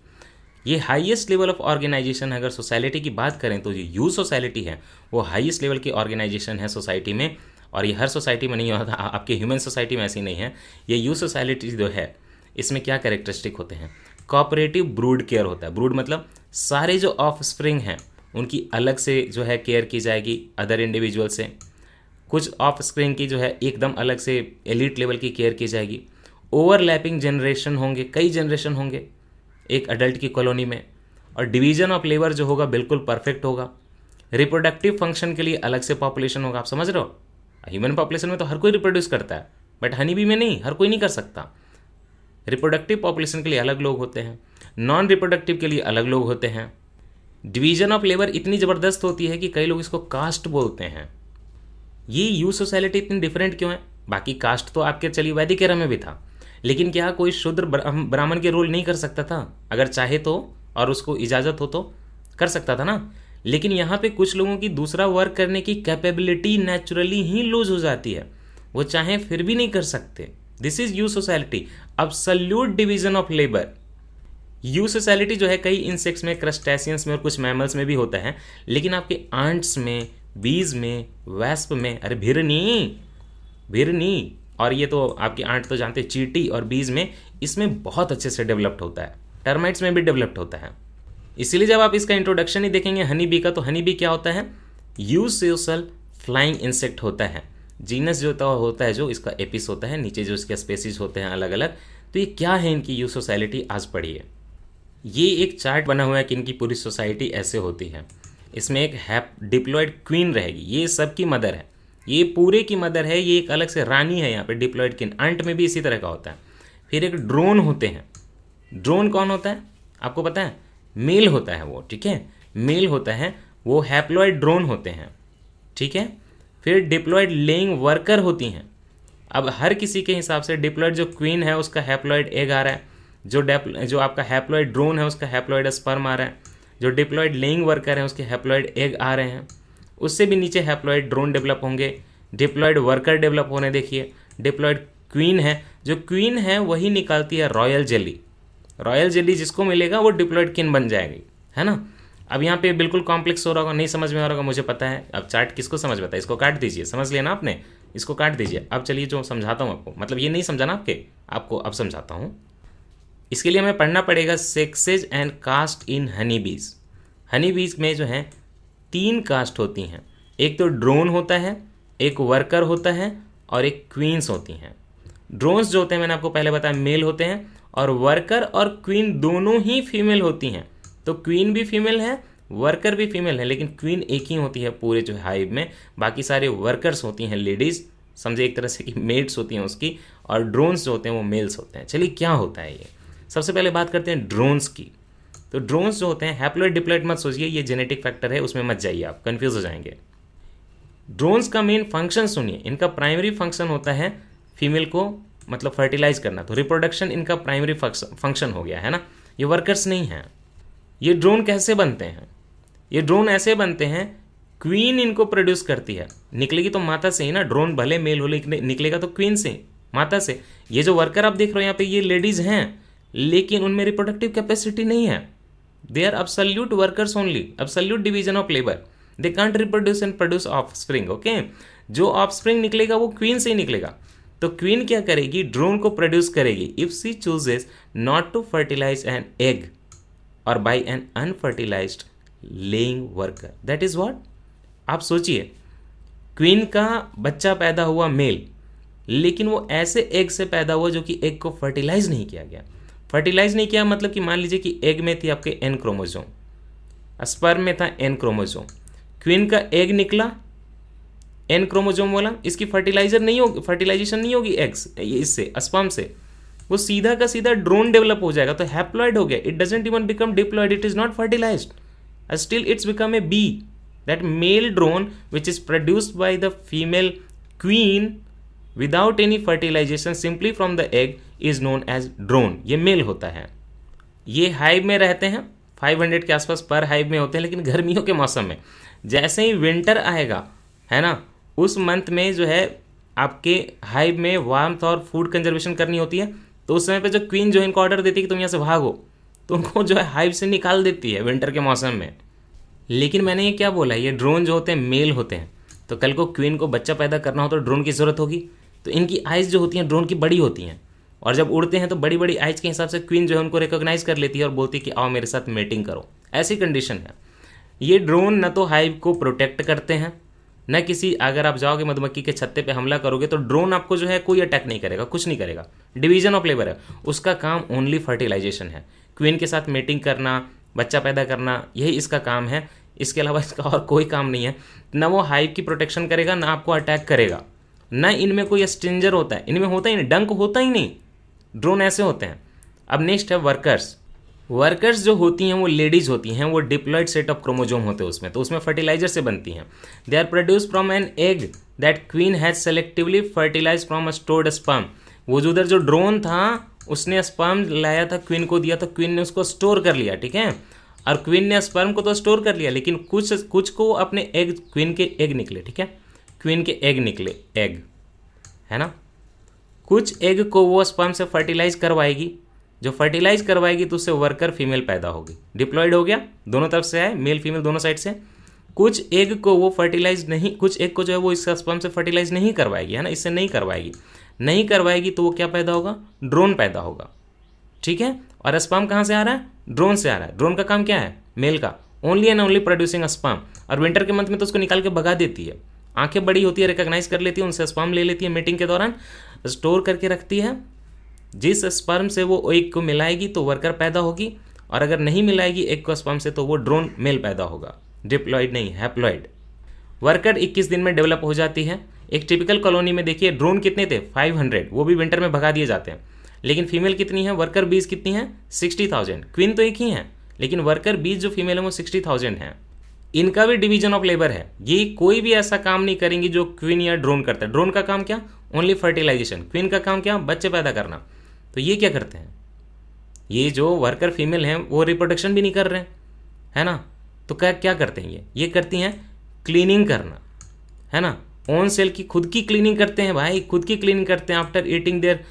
Speaker 1: ये हाईएस्ट लेवल ऑफ ऑर्गेनाइजेशन अगर सोसाइटी की बात करें तो जो यू सोसाइटी है वो हाईएस्ट लेवल की ऑर्गेनाइजेशन है सोसाइटी में और ये हर सोसाइटी में नहीं होता आपके ह्यूमन सोसाइटी में ऐसी नहीं है ये यू सोसाइटी जो है इसमें क्या कैरेक्टरिस्टिक होते हैं कॉपरेटिव ब्रूड केयर होता है ब्रूड मतलब सारे जो ऑफ स्प्रिंग हैं उनकी अलग से जो है केयर की जाएगी अदर इंडिविजुअल से कुछ ऑफ स्क्रीन की जो है एकदम अलग से एलिट लेवल की केयर की जाएगी ओवरलैपिंग जनरेशन होंगे कई जनरेशन होंगे एक अडल्ट की कॉलोनी में और डिवीजन ऑफ लेबर जो होगा बिल्कुल परफेक्ट होगा रिप्रोडक्टिव फंक्शन के लिए अलग से पॉपुलेशन होगा आप समझ रहे हो ह्यूमन पॉपुलेशन में तो हर कोई रिप्रोड्यूस करता है बट हनी बी में नहीं हर कोई नहीं कर सकता रिप्रोडक्टिव पॉपुलेशन के लिए अलग लोग होते हैं नॉन रिप्रोडक्टिव के लिए अलग लोग होते हैं डिवीजन ऑफ लेबर इतनी ज़बरदस्त होती है कि कई लोग इसको कास्ट बोलते हैं ये यू सोसाइटी इतनी डिफरेंट क्यों है बाकी कास्ट तो आपके चली वैदिक एरा में भी था लेकिन क्या कोई शुद्र ब्राह्मण के रोल नहीं कर सकता था अगर चाहे तो और उसको इजाज़त हो तो कर सकता था ना लेकिन यहाँ पे कुछ लोगों की दूसरा वर्क करने की कैपेबिलिटी नेचुरली ही लूज हो जाती है वो चाहें फिर भी नहीं कर सकते दिस इज यू सोसाइटी अब absolute division of labour eu society जो है कई इंसेक्ट्स में क्रस्टेशियंस में और कुछ मैमल्स में भी होता है लेकिन आपके आंट्स में बीज में वैस्प में अरे भिरनी भिरनी और ये तो आपकी आंट तो जानते चीटी और बीज में इसमें बहुत अच्छे से डेवलप्ड होता है टर्माइट्स में भी डेवलप्ड होता है इसीलिए जब आप इसका इंट्रोडक्शन ही देखेंगे हनी बी का तो हनी बी क्या होता है यू सोशल फ्लाइंग इंसेक्ट होता है जीनस जो तो होता है जो इसका एपिस होता है नीचे जो इसके स्पेसिस होते हैं अलग अलग तो ये क्या है इनकी यू सोसाइटी आज पढ़िए ये एक चार्ट बना हुआ है कि इनकी पूरी सोसाइटी ऐसे होती है इसमें एक हैप डिप्लॉयड क्वीन रहेगी ये सब की मदर है ये पूरे की मदर है ये एक अलग से रानी है यहाँ पे डिप्लॉयड किन अंट में भी इसी तरह का होता है फिर एक ड्रोन होते हैं ड्रोन कौन होता है आपको पता है मेल होता है वो ठीक है मेल होता है वो हैप्लॉयड ड्रोन होते हैं ठीक है फिर डिप्लॉयड लेइंग वर्कर होती हैं अब हर किसी के हिसाब से डिप्लॉयड जो क्वीन है उसका हैप्लॉयड एग आ रहा है जो डेप जो आपका हैप्लॉयड ड्रोन है उसका हैप्लॉयड स्पर्म आ रहा है जो डिप्लॉयड लेइंग वर्कर है उसके हैप्लॉयड एग आ रहे हैं उससे भी नीचे हैप्लॉयड ड्रोन डेवलप होंगे डिप्लॉयड वर्कर डेवलप होने देखिए डिप्लॉयड क्वीन है जो क्वीन है वही निकालती है रॉयल जेली रॉयल जेली जिसको मिलेगा वो डिप्लॉयड किन बन जाएगी है ना अब यहाँ पे बिल्कुल कॉम्प्लेक्स हो रहा होगा नहीं समझ में आ रहा होगा मुझे पता है अब चार्ट किसको समझ में आता है इसको काट दीजिए समझ लिया ना आपने इसको काट दीजिए अब चलिए जो समझाता हूँ आपको मतलब ये नहीं समझाना आपके आपको अब समझाता हूँ इसके लिए हमें पढ़ना पड़ेगा sexes and caste in honey bees honey बीज में जो है तीन कास्ट होती हैं एक तो ड्रोन होता है एक वर्कर होता है और एक क्वींस होती हैं ड्रोन्स जो होते हैं मैंने आपको पहले बताया मेल होते हैं और वर्कर और क्वीन दोनों ही फीमेल होती हैं तो क्वीन भी फीमेल है वर्कर भी फीमेल है लेकिन क्वीन एक ही होती है पूरे जो हाइव में बाकी सारे वर्कर्स होती हैं लेडीज़ समझे एक तरह से कि मेड्स होती हैं उसकी और ड्रोन्स जो होते हैं वो मेल्स होते हैं चलिए क्या होता है ये सबसे पहले बात करते हैं ड्रोन्स की तो ड्रोन्स जो होते हैं हैप्लोइड डिप्लोइड मत सोचिए ये जेनेटिक फैक्टर है उसमें मत जाइए आप कन्फ्यूज हो जाएंगे ड्रोन्स का मेन फंक्शन सुनिए इनका प्राइमरी फंक्शन होता है फीमेल को मतलब फर्टिलाइज करना तो रिप्रोडक्शन इनका प्राइमरी फंक्शन हो गया है ना ये वर्कर्स नहीं हैं ये ड्रोन कैसे बनते हैं ये ड्रोन ऐसे बनते हैं क्वीन इनको प्रोड्यूस करती है निकलेगी तो माता से ही ना ड्रोन भले मेल हो निकलेगा तो क्वीन से माता से ये जो वर्कर आप देख रहे हो यहाँ पे ये लेडीज़ हैं लेकिन उनमें रिप्रोडक्टिव कैपेसिटी नहीं है they are absolute workers only absolute division of labour they can't reproduce and produce offspring okay जो ऑफ स्प्रिंग निकलेगा वो क्वीन से ही निकलेगा तो क्वीन क्या करेगी ड्रोन को प्रोड्यूस करेगी if she chooses not to fertilise an egg और by an unfertilise laying worker that is what आप सोचिए क्वीन का बच्चा पैदा हुआ मेल लेकिन वो ऐसे एग से पैदा हुआ जो कि एग को फर्टिलाइज नहीं किया गया फर्टिलाइज नहीं किया मतलब कि मान लीजिए कि एग में थी आपके एन क्रोमोजोम स्पर्म में था एन क्रोमोजोम क्वीन का एग निकला एन क्रोमोजोम वाला इसकी फर्टिलाइजर नहीं होगी फर्टिलाइजेशन नहीं होगी एग्स इससे स्पर्म से वो सीधा का सीधा ड्रोन डेवलप हो जाएगा तो हैप्लॉइड हो गया it doesn't even become diploid it is not fertilise still it's become a bee that male drone which is produced by the female queen without any fertilisation simply from the egg is known as drone ये male होता है ये hive में रहते हैं 500 के आसपास पर हाइव में होते हैं लेकिन गर्मियों के मौसम में जैसे ही विंटर आएगा है ना उस मंथ में जो है आपके हाइव में वार्म और फूड कंजर्वेशन करनी होती है तो उस समय पर जो क्वीन जो इनको ऑर्डर देती है कि तुम यहाँ से भागो तो उनको जो है हाइव से निकाल देती है विंटर के मौसम में लेकिन मैंने ये क्या बोला ये ड्रोन जो होते हैं मेल होते हैं तो कल को क्वीन को बच्चा पैदा करना हो तो ड्रोन की ज़रूरत होगी तो इनकी आइज़ जो होती हैं ड्रोन की बड़ी होती हैं और जब उड़ते हैं तो बड़ी बड़ी आइज के हिसाब से क्वीन जो है उनको रिकोगनाइज़ कर लेती है और बोलती है कि आओ मेरे साथ मेटिंग करो ऐसी कंडीशन है ये ड्रोन न तो हाइव को प्रोटेक्ट करते हैं न किसी अगर आप जाओगे मधुमक्खी के छत्ते पे हमला करोगे तो ड्रोन आपको जो है कोई अटैक नहीं करेगा कुछ नहीं करेगा डिवीजन ऑफ लेबर है उसका काम ओनली फर्टिलाइजेशन है क्वीन के साथ मीटिंग करना बच्चा पैदा करना यही इसका काम है इसके अलावा इसका और कोई काम नहीं है ना वो हाइव की प्रोटेक्शन करेगा ना आपको अटैक करेगा ना इनमें कोई स्ट्रेंजर होता है इनमें होता ही नहीं डंक होता ही नहीं ड्रोन ऐसे होते हैं अब नेक्स्ट है वर्कर्स वर्कर्स जो होती हैं वो लेडीज होती हैं वो डिप्लॉयड सेट ऑफ क्रोमोजोम होते हैं उसमें तो उसमें फर्टिलाइजर से बनती हैं they are produce from an egg that queen has selectively fertilise from a stored sperm वो जो उधर जो ड्रोन था उसने स्पर्म लाया था क्वीन को दिया था क्वीन ने उसको स्टोर कर लिया ठीक है और क्वीन ने स्पर्म को तो स्टोर कर लिया लेकिन कुछ कुछ को अपने एग क्वीन के एग निकले ठीक है क्वीन के एग निकले एग है ना कुछ एग को वो स्पर्म से फर्टिलाइज करवाएगी जो फर्टिलाइज करवाएगी तो उससे वर्कर फीमेल पैदा होगी डिप्लॉयड हो गया दोनों तरफ से है मेल फीमेल दोनों साइड से कुछ एग को वो फर्टिलाइज नहीं कुछ एग को जो है वो इस स्पर्म से फर्टिलाइज नहीं करवाएगी है ना इससे नहीं करवाएगी नहीं करवाएगी तो वो क्या पैदा होगा ड्रोन पैदा होगा ठीक है और स्पर्म कहाँ से आ रहा है ड्रोन से आ रहा है ड्रोन का काम क्या है मेल का only and only producing sperm और विंटर के मंथ में तो उसको निकाल के भगा देती है आंखें बड़ी होती है रिकॉग्नाइज कर लेती है उनसे स्पर्म ले लेती है मीटिंग के दौरान स्टोर करके रखती है जिस स्पर्म से वो एक को मिलाएगी तो वर्कर पैदा होगी और अगर नहीं मिलाएगी एक को स्पर्म से तो वो ड्रोन मेल पैदा होगा डिप्लॉयड नहीं हैप्लॉयड वर्कर 21 दिन में डेवलप हो जाती है एक टिपिकल कॉलोनी में देखिए ड्रोन कितने थे 500 वो भी विंटर में भगा दिए जाते हैं लेकिन फीमेल कितनी है वर्कर बीज कितनी है 60,000 क्वीन तो एक ही है लेकिन वर्कर बीज जो फीमेल है वो 60,000 है इनका भी डिवीजन ऑफ लेबर है ये कोई भी ऐसा काम नहीं करेंगी जो क्वीन या ड्रोन करता है ड्रोन का काम क्या ओनली फर्टिलाइजेशन क्वीन का काम क्या बच्चे पैदा करना तो ये क्या करते हैं ये जो वर्कर फीमेल हैं वो रिप्रोडक्शन भी नहीं कर रहे हैं है ना तो क्या क्या करते हैं ये ये करती हैं क्लीनिंग करना है ना ऑन सेल की खुद की क्लीनिंग करते हैं भाई खुद की क्लीनिंग करते हैं after eating their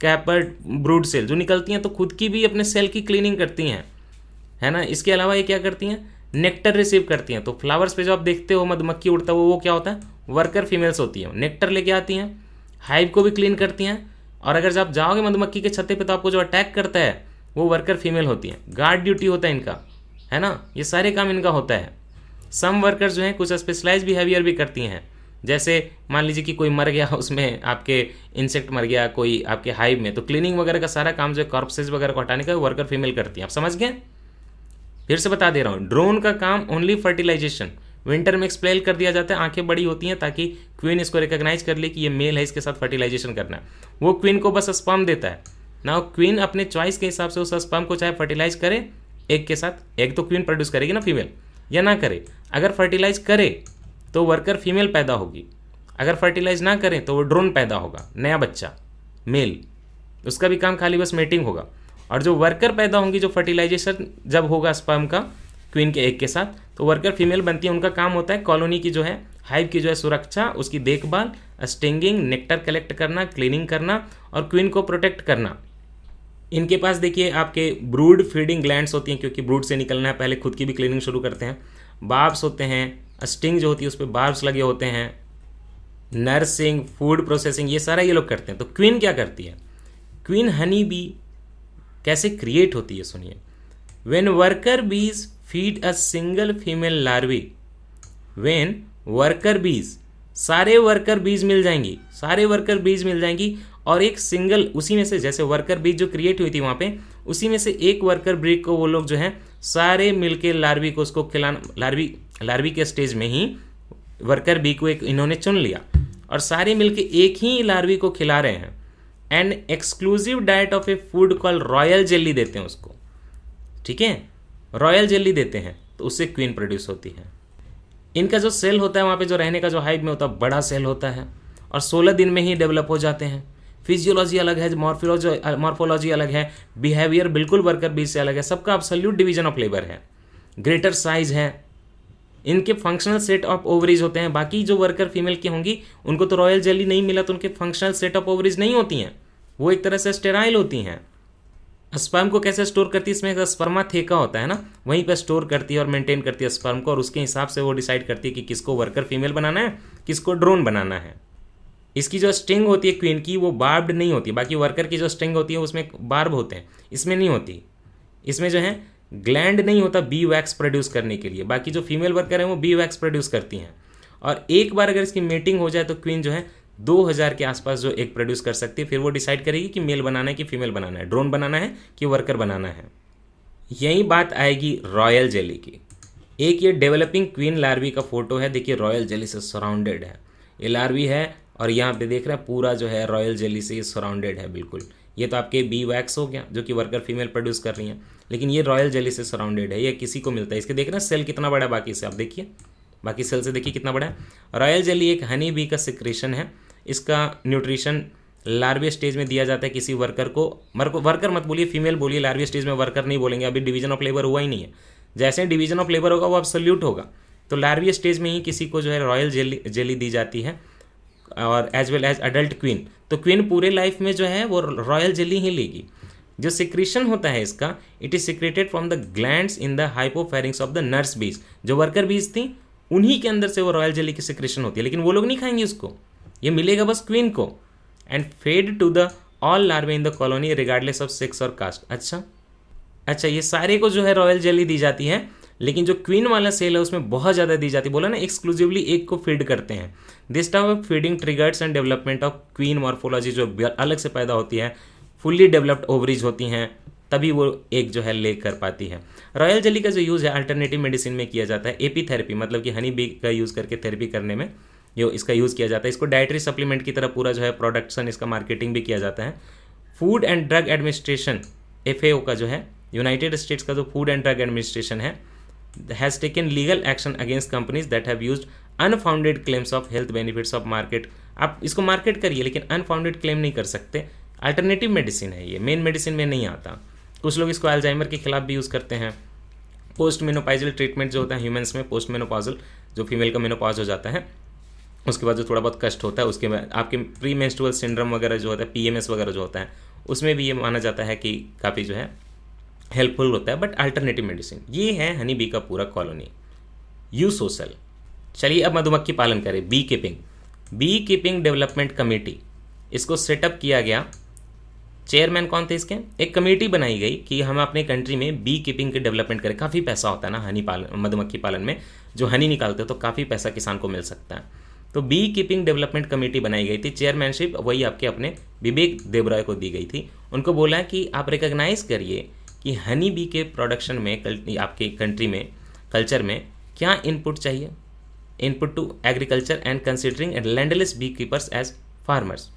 Speaker 1: capped brood cell जो निकलती हैं तो खुद की भी अपने सेल की क्लीनिंग करती हैं है ना इसके अलावा ये क्या करती हैं नेक्टर रिसीव करती हैं तो फ्लावर्स पे जो आप देखते हो मधुमक्खी उड़ता हुआ वो क्या होता है वर्कर फीमेल्स होती हैं नेक्टर लेके आती हैं हाइव को भी क्लीन करती हैं और अगर आप जाओगे मधुमक्खी के छत्ते पे तो आपको जो अटैक करता है वो वर्कर फीमेल होती है गार्ड ड्यूटी होता है इनका है ना ये सारे काम इनका होता है सम वर्कर जो हैं कुछ स्पेशलाइज बिहेवियर भी करती हैं जैसे मान लीजिए कि कोई मर गया उसमें आपके इंसेक्ट मर गया कोई आपके हाइव में तो क्लीनिंग वगैरह का सारा काम जो है कॉर्पसेज वगैरह को हटाने का वर्कर फीमेल करती हैं आप समझ गए फिर से बता दे रहा हूँ ड्रोन का काम ओनली फर्टिलाइजेशन विंटर में एक्सप्लेन कर दिया जाता है आंखें बड़ी होती हैं ताकि क्वीन इसको रिकॉग्नाइज कर ले कि ये मेल है इसके साथ फर्टिलाइजेशन करना है वो क्वीन को बस स्पम देता है ना क्वीन अपने चॉइस के हिसाब से उस स्पम को चाहे फर्टिलाइज करे एक के साथ एक तो क्वीन प्रोड्यूस करेगी ना फीमेल या ना करे अगर फर्टिलाइज करे तो वर्कर फीमेल पैदा होगी अगर फर्टिलाइज ना करें तो वो ड्रोन पैदा होगा नया बच्चा मेल उसका भी काम खाली बस मेटिंग होगा और जो वर्कर पैदा होंगी जो फर्टिलाइजेशन जब होगा स्पर्म का क्वीन के एक के साथ तो वर्कर फीमेल बनती है उनका काम होता है कॉलोनी की जो है हाइव की जो है सुरक्षा उसकी देखभाल स्टिंगिंग नेक्टर कलेक्ट करना क्लीनिंग करना और क्वीन को प्रोटेक्ट करना इनके पास देखिए आपके ब्रूड फीडिंग ग्लैंड्स होती हैं क्योंकि ब्रूड से निकलना है पहले खुद की भी क्लीनिंग शुरू करते हैं बार्ब्स होते हैं स्टिंग जो होती है उस पर बार्ब्स लगे होते हैं नर्सिंग फूड प्रोसेसिंग ये सारा ये लोग करते हैं तो क्वीन क्या करती है क्वीन हनी बी कैसे क्रिएट होती है सुनिए when worker bees feed a single female larvae when worker bees सारे वर्कर बीज मिल जाएंगी सारे वर्कर बीज मिल जाएंगी और एक सिंगल उसी में से जैसे वर्कर बीज जो क्रिएट हुई थी वहाँ पे उसी में से एक वर्कर ब्रीज को वो लोग जो है सारे मिलके लार्वी को उसको खिलाना लार्वी लार्वी के स्टेज में ही वर्कर बी को एक इन्होंने चुन लिया और सारे मिलके एक ही लार्वी को खिला रहे हैं and exclusive diet of a food call royal jelly देते हैं उसको ठीक है रॉयल जेली देते हैं तो उससे क्वीन प्रोड्यूस होती है इनका जो सेल होता है वहाँ पे जो रहने का जो हाइव में होता है बड़ा सेल होता है और सोलह दिन में ही डेवलप हो जाते हैं फिजियोलॉजी अलग है मॉर्फोलॉजी मॉर्फोलॉजी अलग है बिहेवियर बिल्कुल वर्कर बीज से अलग है सबका अपसल्यूट डिवीजन ऑफ लेबर है ग्रेटर साइज है इनके फंक्शनल सेट ऑफ ओवरीज होते हैं बाकी जो वर्कर फीमेल की होंगी उनको तो रॉयल जेली नहीं मिला तो उनके फंक्शनल सेट ऑफ ओवरीज नहीं होती हैं वो एक तरह से स्टेराइल होती हैं स्पर्म को कैसे स्टोर करती है इसमें एक स्पर्मा थेका होता है ना वहीं पर स्टोर करती है और मेंटेन करती है स्पर्म को और उसके हिसाब से वो डिसाइड करती है कि किसको वर्कर फीमेल बनाना है किसको ड्रोन बनाना है इसकी जो स्टिंग होती है क्वीन की वो बार्ब्ड नहीं होती बाकी वर्कर की जो स्टिंग होती है उसमें बार्ब होते हैं इसमें नहीं होती इसमें जो है ग्लैंड नहीं होता बी वैक्स प्रोड्यूस करने के लिए बाकी जो फीमेल वर्कर हैं वो बी वैक्स प्रोड्यूस करती हैं और एक बार अगर इसकी मेटिंग हो जाए तो क्वीन जो है दो हज़ार के आसपास जो एक प्रोड्यूस कर सकती है फिर वो डिसाइड करेगी कि मेल बनाना है कि फीमेल बनाना है ड्रोन बनाना है कि वर्कर बनाना है यही बात आएगी रॉयल जेली की एक ये डेवलपिंग क्वीन लार्वी का फोटो है देखिए रॉयल जेली से सराउंडेड है ये लार्वी है और यहाँ पे देख रहे हैं पूरा जो है रॉयल जेली से ये सराउंडेड है बिल्कुल ये तो आपके बी वैक्स हो गया जो कि वर्कर फीमेल प्रोड्यूस कर रही हैं लेकिन ये रॉयल जेली से सराउंडेड है ये किसी को मिलता है इसके देख रहे हैं सेल कितना बड़ा है बाकी से आप देखिए बाकी सेल से देखिए कितना बड़ा है रॉयल जेली एक हनी बी का सिक्रेशन है इसका न्यूट्रिशन लार्वी स्टेज में दिया जाता है किसी वर्कर को वर्कर मत बोलिए फीमेल बोलिए लार्वी स्टेज में वर्कर नहीं बोलेंगे अभी डिवीजन ऑफ लेबर हुआ ही नहीं है जैसे ही डिवीजन ऑफ लेबर होगा वो अब होगा तो लार्वी स्टेज में ही किसी को जो है रॉयल जेली जेली दी जाती है और as well as adult queen तो क्वीन पूरे लाइफ में जो है वो रॉयल जेली ही लेगी जो सिक्रीशन होता है इसका it is secreted from the gland in the hypopharynx of the nurse bees जो वर्कर बीज थी उन्हीं के अंदर से वो रॉयल जेली की सिक्रेशन होती है लेकिन वो लोग नहीं खाएंगे उसको ये मिलेगा बस क्वीन को and fed to the all larvae in the colony regardless of sex और कास्ट अच्छा अच्छा ये सारे को जो है रॉयल जेली दी जाती है लेकिन जो क्वीन वाला सेल है उसमें बहुत ज़्यादा दी जाती है बोला ना एक्सक्लूसिवली एक को फीड करते हैं this type of feeding triggers and development of queen morphology जो अलग से पैदा होती है फुल्ली डेवलप्ड ओवरीज होती हैं तभी वो एक जो है ले कर पाती है रॉयल जेली का जो यूज़ है अल्टरनेटिव मेडिसिन में किया जाता है एपी थेरेपी मतलब कि हनी बी का यूज़ करके थेरेपी करने में जो इसका यूज़ किया जाता है इसको डायट्री सप्लीमेंट की तरह पूरा जो है प्रोडक्शन इसका मार्केटिंग भी किया जाता है food and drug administration F का जो है यूनाइटेड स्टेट्स का जो फूड एंड ड्रग एडमिनिस्ट्रेशन है has taken legal action against companies that have use unfounded claims of health benefits of market आप इसको मार्केट करिए लेकिन अनफाउंडेड क्लेम नहीं कर सकते अल्टरनेटिव मेडिसिन है ये मेन मेडिसिन में नहीं आता कुछ लोग इसको अल्जाइमर के खिलाफ भी यूज़ करते हैं पोस्ट मेनोपाइजल ट्रीटमेंट जो होता है ह्यूमन्स में पोस्ट मेनोपाजल जो फीमेल का मेनोपाज हो जाता है उसके बाद जो थोड़ा बहुत कष्ट होता है उसके बाद आपके प्री मेस्टुअल सिंड्रम वगैरह जो होता है पी वगैरह जो होता है उसमें भी ये माना जाता है कि काफ़ी जो है हेल्पफुल होता है बट अल्टरनेटिव मेडिसिन ये है हनी बी का पूरा कॉलोनी यू सोशल चलिए अब मधुमक्खी पालन करें bee keeping bee keeping development committee इसको सेटअप किया गया चेयरमैन कौन थे इसके एक कमेटी बनाई गई कि हम अपने कंट्री में बी कीपिंग के डेवलपमेंट करें काफ़ी पैसा होता है ना हनी पालन मधुमक्खी पालन में जो हनी निकालते हो तो काफ़ी पैसा किसान को मिल सकता है तो बी कीपिंग डेवलपमेंट कमेटी बनाई गई थी चेयरमैनशिप वही आपके अपने विवेक देवराय को दी गई थी उनको बोला कि आप रिकग्नाइज करिए कि हनी बी के प्रोडक्शन में कल, आपके कंट्री में कल्चर में क्या इनपुट चाहिए input to agriculture and considering and landless bee keepers as farmers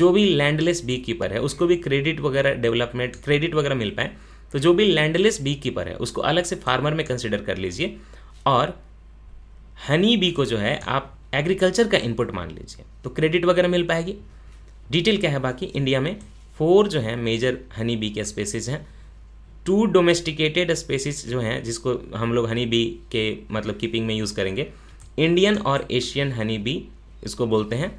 Speaker 1: जो भी लैंडलेस बी कीपर है उसको भी क्रेडिट वगैरह डेवलपमेंट क्रेडिट वगैरह मिल पाए तो जो भी लैंडलेस बी कीपर है उसको अलग से फार्मर में कंसिडर कर लीजिए और हनी बी को जो है आप एग्रीकल्चर का इनपुट मान लीजिए तो क्रेडिट वगैरह मिल पाएगी डिटेल क्या है बाकी इंडिया में फोर जो है मेजर हनी बी के स्पेसिस हैं टू डोमेस्टिकेटेड स्पेसिस जो हैं जिसको हम लोग हनी बी के मतलब कीपिंग में यूज़ करेंगे इंडियन और एशियन हनी बी इसको बोलते हैं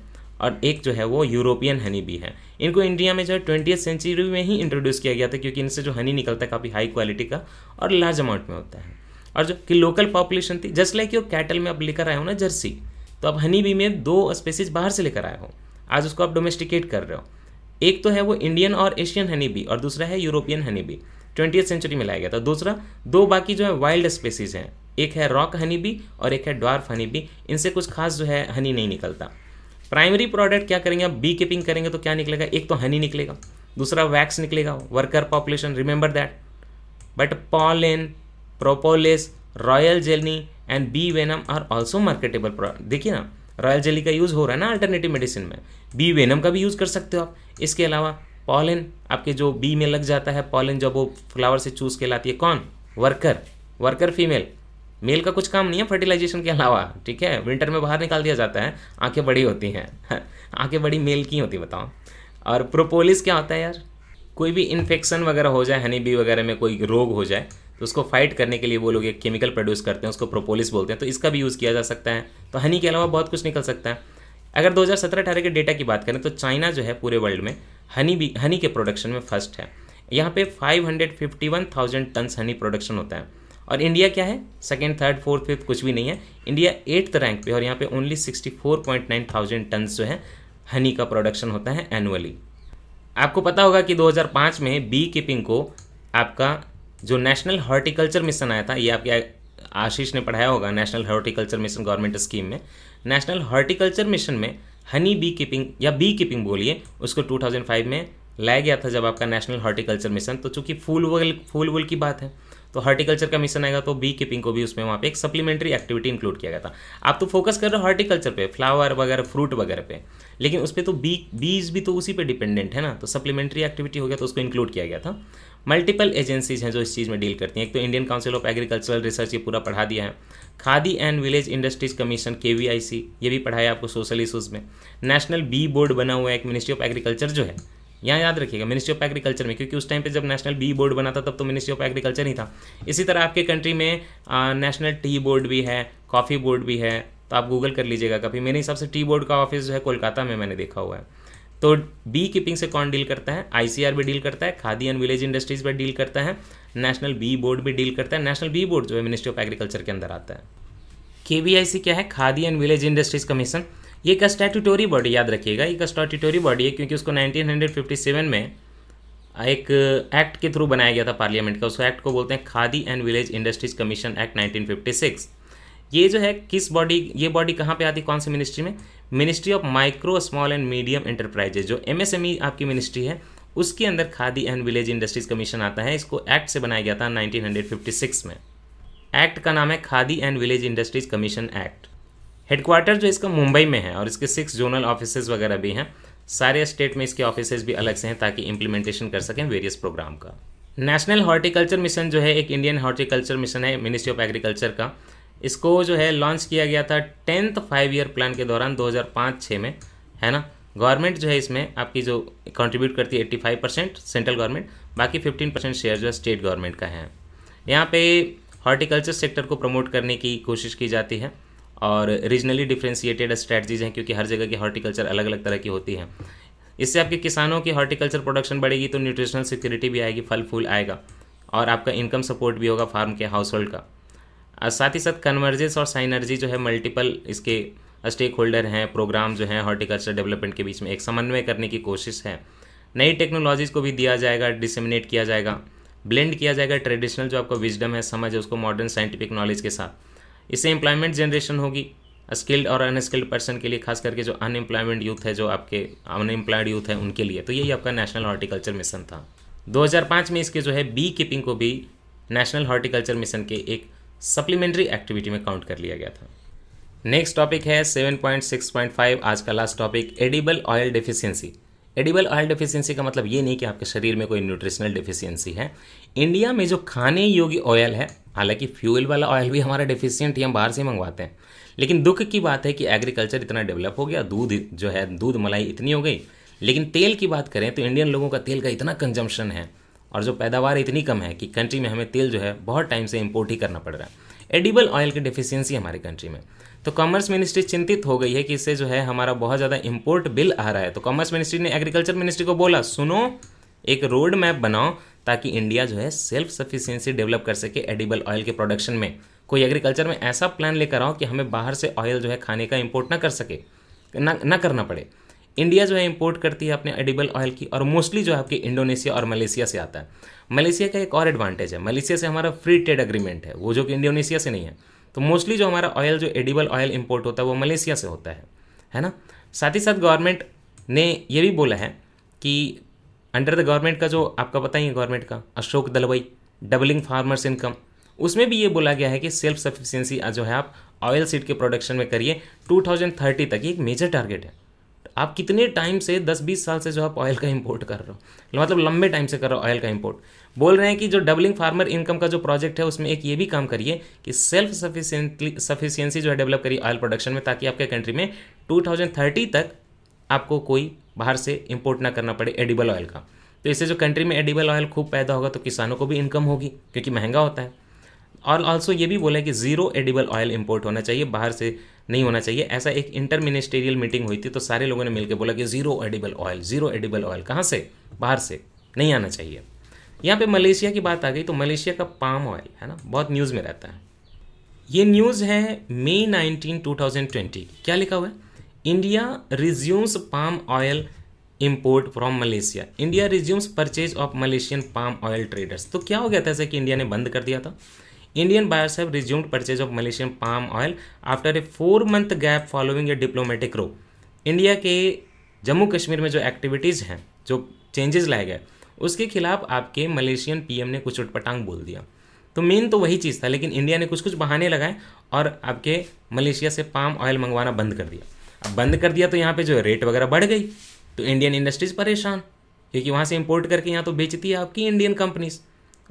Speaker 1: और एक जो है वो यूरोपियन हनी बी है इनको इंडिया में जो है ट्वेंटी सेंचुरी में ही इंट्रोड्यूस किया गया था क्योंकि इनसे जो हनी निकलता है काफ़ी हाई क्वालिटी का और लार्ज अमाउंट में होता है और जो कि लोकल पॉपुलेशन थी जस्ट लाइक यो कैटल में अब लेकर आए हो ना जर्सी तो आप हनी बी में दो स्पेसीज बाहर से लेकर आए हो आज उसको आप डोमेस्टिकेट कर रहे हो एक तो है वो इंडियन और एशियन हनी बी और दूसरा है European honey bee twenty century में लाया गया था दूसरा दो बाकी जो है वाइल्ड स्पेसीज हैं एक है रॉक हनी बी और एक है ड्वार्फ हनी बी इनसे कुछ खास जो है हनी नहीं निकलता प्राइमरी प्रोडक्ट क्या करेंगे आप बी कीपिंग करेंगे तो क्या निकलेगा एक तो हनी निकलेगा दूसरा वैक्स निकलेगा worker population remember that but pollen propolis royal jelly and bee venom are also marketable product देखिए ना रॉयल जेली का यूज़ हो रहा है ना अल्टरनेटिव मेडिसिन में बी वेनम का भी यूज़ कर सकते हो आप इसके अलावा पॉलन आपके जो बी में लग जाता है पॉलन जब वो फ्लावर से चूज़ के लाती है कौन वर्कर वर्कर फीमेल मेल का कुछ काम नहीं है फर्टिलाइजेशन के अलावा ठीक है विंटर में बाहर निकाल दिया जाता है आंखें बड़ी होती हैं <laughs> आंखें बड़ी मेल की होती बताओ और प्रोपोलिस क्या होता है यार कोई भी इन्फेक्शन वगैरह हो जाए हनी बी वगैरह में कोई रोग हो जाए तो उसको फाइट करने के लिए वो लोग एक केमिकल प्रोड्यूस करते हैं उसको प्रोपोलिस बोलते हैं तो इसका भी यूज़ किया जा सकता है तो हनी के अलावा बहुत कुछ निकल सकता है अगर 2017-18 के डेटा की बात करें तो चाइना जो है पूरे वर्ल्ड में हनी भी हनी के प्रोडक्शन में फर्स्ट है यहाँ पे 551,000 टन्स हनी प्रोडक्शन होता है और इंडिया क्या है सेकेंड थर्ड फोर्थ फिफ्थ कुछ भी नहीं है इंडिया एट्थ रैंक पे और यहाँ पे ओनली 64.9 थाउजेंड टन्स जो है हनी का प्रोडक्शन होता है एनुअली आपको पता होगा कि 2005 में बी कीपिंग को आपका जो नेशनल हॉर्टिकल्चर मिशन आया था ये आपके आशीष ने पढ़ाया होगा national horticulture mission government scheme में नेशनल हॉर्टिकल्चर मिशन में हनी बी कीपिंग या बी कीपिंग बोलिए उसको 2005 में लाया गया था जब आपका नेशनल हॉर्टिकल्चर मिशन तो चूंकि फूल वूल फूल वूल की बात है तो हॉर्टिकल्चर का मिशन आएगा तो बी कीपिंग को भी उसमें वहाँ पे एक सप्लीमेंट्री एक्टिविटी इंक्लूड किया गया था आप तो फोकस कर रहे हो हॉर्टिकल्चर पे फ्लावर वगैरह फ्रूट वगैरह पे लेकिन उस पर तो बी बीज भी तो उसी पर डिपेंडेंट है ना तो सप्लीमेंट्री एक्टिविटी हो गया तो उसको इंक्लूड किया गया था मल्टीपल एजेंसीज हैं जो इस चीज़ में डील करती हैं एक तो Indian council of agricultural research ये पूरा पढ़ा दिया है Khadi and village industries commission के ये भी पढ़ाया आपको सोशल इशूज़ में नेशनल बी बोर्ड बना हुआ है एक मिनिस्ट्री ऑफ एग्रीकल्चर जो है यहाँ याद रखिएगा मिनिस्ट्री ऑफ एग्रीकल्चर में क्योंकि उस टाइम पे जब नेशनल बी बोर्ड बना था तब तो मिनिस्ट्री ऑफ एग्रीकल्चर ही था इसी तरह आपके कंट्री में नेशनल टी बोर्ड भी है कॉफ़ी बोर्ड भी है तो आप गूगल कर लीजिएगा कभी मेरे हिसाब से टी बोर्ड का ऑफिस जो है कोलकाता में मैंने देखा हुआ है तो बी कीपिंग से कौन डील करता है आईसीआर भी डील करता है खादी एंड विलेज इंडस्ट्रीज पर डील करता है नेशनल बी बोर्ड भी डील करता है नेशनल बी बोर्ड जो है मिनिस्ट्री ऑफ एग्रीकल्चर के अंदर आता है केवीआईसी क्या है Khadi and village industries commission ये एक स्टैट्यूटोरी बॉडी याद रखिएगा एक स्टैट्यूटोरी बॉडी है क्योंकि उसको 1957 में एक एक्ट uh, के थ्रू बनाया गया था पार्लियामेंट का उस एक्ट को बोलते हैं Khadi and village industries commission act 1956 ये जो है किस बॉडी ये बॉडी कहाँ पे आती कौन सी मिनिस्ट्री में ministry of micro small and medium enterprises जो एम e आपकी मिनिस्ट्री है उसके अंदर Khadi and village industries commission आता है इसको एक्ट से बनाया गया था 1956 में एक्ट का नाम है Khadi and village industries commission act headquarter जो इसका मुंबई में है और इसके सिक्स जोनल ऑफिस वगैरह भी हैं सारे स्टेट में इसके ऑफिस भी अलग से हैं ताकि इम्प्लीमेंटेशन कर सकें वेरियस प्रोग्राम का नेशनल हॉर्टिकल्चर मिशन जो है एक इंडियन हॉर्टिकल्चर मिशन है मिनिस्ट्री ऑफ एग्रीकल्चर का इसको जो है लॉन्च किया गया था टेंथ फाइव ईयर प्लान के दौरान 2005-6 में है ना गवर्नमेंट जो है इसमें आपकी जो कंट्रीब्यूट करती है 85 परसेंट सेंट्रल गवर्नमेंट बाकी 15 परसेंट शेयर जो है स्टेट गवर्नमेंट का है यहाँ पे हॉर्टिकल्चर सेक्टर को प्रमोट करने की कोशिश की जाती है और रीजनली डिफ्रेंशिएटेड स्ट्रैटजीज हैं क्योंकि हर जगह की हॉर्टिकल्चर अलग अलग तरह की होती है इससे आपके किसानों की हॉर्टिकल्चर प्रोडक्शन बढ़ेगी तो न्यूट्रिशनल सिक्योरिटी भी आएगी फल फूल आएगा और आपका इनकम सपोर्ट भी होगा फार्म के हाउस होल्ड का और साथ ही साथ कन्वर्जेंस और साइनर्जी जो है मल्टीपल इसके स्टेक होल्डर हैं प्रोग्राम जो हैं हॉर्टिकल्चर डेवलपमेंट के बीच में एक समन्वय करने की कोशिश है नई टेक्नोलॉजीज़ को भी दिया जाएगा डिसमिनेट किया जाएगा ब्लेंड किया जाएगा ट्रेडिशनल जो आपका विजडम है समझ है उसको मॉडर्न साइंटिफिक नॉलेज के साथ इससे एम्प्लॉयमेंट जनरेशन होगी स्किल्ड और अनस्किल्ड पर्सन के लिए खास करके जो अनएम्प्लॉयमेंट यूथ है जो आपके अनएम्प्लॉयड यूथ है उनके लिए तो यही आपका नेशनल हॉर्टिकल्चर मिशन था 2005 में इसके जो है बी कीपिंग को भी नेशनल हॉर्टिकल्चर मिशन के एक सप्लीमेंट्री एक्टिविटी में काउंट कर लिया गया था नेक्स्ट टॉपिक है 7.6.5 आज का last topic edible oil deficiency edible oil deficiency का मतलब ये नहीं कि आपके शरीर में कोई न्यूट्रिशनल डिफिशियंसी है इंडिया में जो खाने योग्य ऑयल है हालांकि फ्यूल वाला ऑयल भी हमारा डिफिशियंट ही हम बाहर से मंगवाते हैं लेकिन दुख की बात है कि एग्रीकल्चर इतना डेवलप हो गया दूध जो है दूध मलाई इतनी हो गई लेकिन तेल की बात करें तो इंडियन लोगों का तेल का इतना कंजम्पशन है और जो पैदावार इतनी कम है कि कंट्री में हमें तेल जो है बहुत टाइम से इम्पोर्ट ही करना पड़ रहा है एडिबल ऑयल की डिफिशियंसी हमारी कंट्री में तो कॉमर्स मिनिस्ट्री चिंतित हो गई है कि इससे जो है हमारा बहुत ज़्यादा इम्पोर्ट बिल आ रहा है तो कॉमर्स मिनिस्ट्री ने एग्रीकल्चर मिनिस्ट्री को बोला सुनो एक रोड मैप बनाओ ताकि इंडिया जो है सेल्फ सफिशियंसी डेवलप कर सके एडिबल ऑयल के प्रोडक्शन में कोई एग्रीकल्चर में ऐसा प्लान लेकर आओ कि हमें बाहर से ऑयल जो है खाने का इम्पोर्ट ना कर सके ना ना करना पड़े इंडिया जो है इम्पोर्ट करती है अपने एडिबल ऑयल की और मोस्टली जो है आपके इंडोनेशिया और मलेशिया से आता है मलेशिया का एक और एडवांटेज है मलेशिया से हमारा फ्री ट्रेड एग्रीमेंट है वो जो कि इंडोनेशिया से नहीं है तो मोस्टली जो हमारा ऑयल जो एडिबल ऑयल इम्पोर्ट होता है वो मलेशिया से होता है है ना साथ ही साथ गवर्नमेंट ने ये भी बोला है कि अंडर द गवर्नमेंट का जो आपका पता ही है गवर्नमेंट का Ashok Dalwai doubling farmers income उसमें भी ये बोला गया है कि सेल्फ सफिशियंसी जो है आप ऑयल सीड के प्रोडक्शन में करिए 2030 तक ये एक मेजर टारगेट है आप कितने टाइम से 10-20 साल से जो आप ऑयल का इंपोर्ट कर रहे हो मतलब, मतलब लंबे टाइम से कर रहे हो ऑयल का इंपोर्ट बोल रहे हैं कि जो डबलिंग फार्मर इनकम का जो प्रोजेक्ट है उसमें एक ये भी काम करिए कि सेल्फ सफिशियंटली सफिशियंसी जो है डेवलप करिए ऑयल प्रोडक्शन में ताकि आपके कंट्री में 2030 तक आपको कोई बाहर से इम्पोर्ट ना करना पड़े एडिबल ऑयल का तो इससे जो कंट्री में एडिबल ऑयल खूब पैदा होगा तो किसानों को भी इनकम होगी क्योंकि महंगा होता है और ऑल्सो ये भी बोला है कि ज़ीरो एडिबल ऑयल इम्पोर्ट होना चाहिए बाहर से नहीं होना चाहिए ऐसा एक इंटर मिनिस्टेरियल मीटिंग हुई थी तो सारे लोगों ने मिलकर बोला कि zero edible oil zero edible oil कहाँ से बाहर से नहीं आना चाहिए यहाँ पे मलेशिया की बात आ गई तो मलेशिया का पाम ऑयल है ना बहुत न्यूज़ में रहता है ये न्यूज़ है May nineteen two thousand twenty क्या लिखा हुआ है India resumes palm oil import from Malaysia India resumes purchase of Malaysian palm oil traders तो क्या हो गया था ऐसे कि इंडिया ने बंद कर दिया था Indian buyers have resumed purchase of Malaysian palm oil after a four month gap following a diplomatic row India के जम्मू कश्मीर में जो एक्टिविटीज़ हैं जो चेंजेस लाए गए उसके खिलाफ आपके मलेशियन पीएम ने कुछ उटपटांग बोल दिया तो मेन तो वही चीज़ था लेकिन इंडिया ने कुछ कुछ बहाने लगाए और आपके मलेशिया से पाम ऑयल मंगवाना बंद कर दिया अब बंद कर दिया तो यहाँ पे जो रेट वगैरह बढ़ गई तो इंडियन इंडस्ट्रीज़ परेशान क्योंकि वहाँ से इम्पोर्ट करके यहाँ तो बेचती है आपकी इंडियन कंपनीज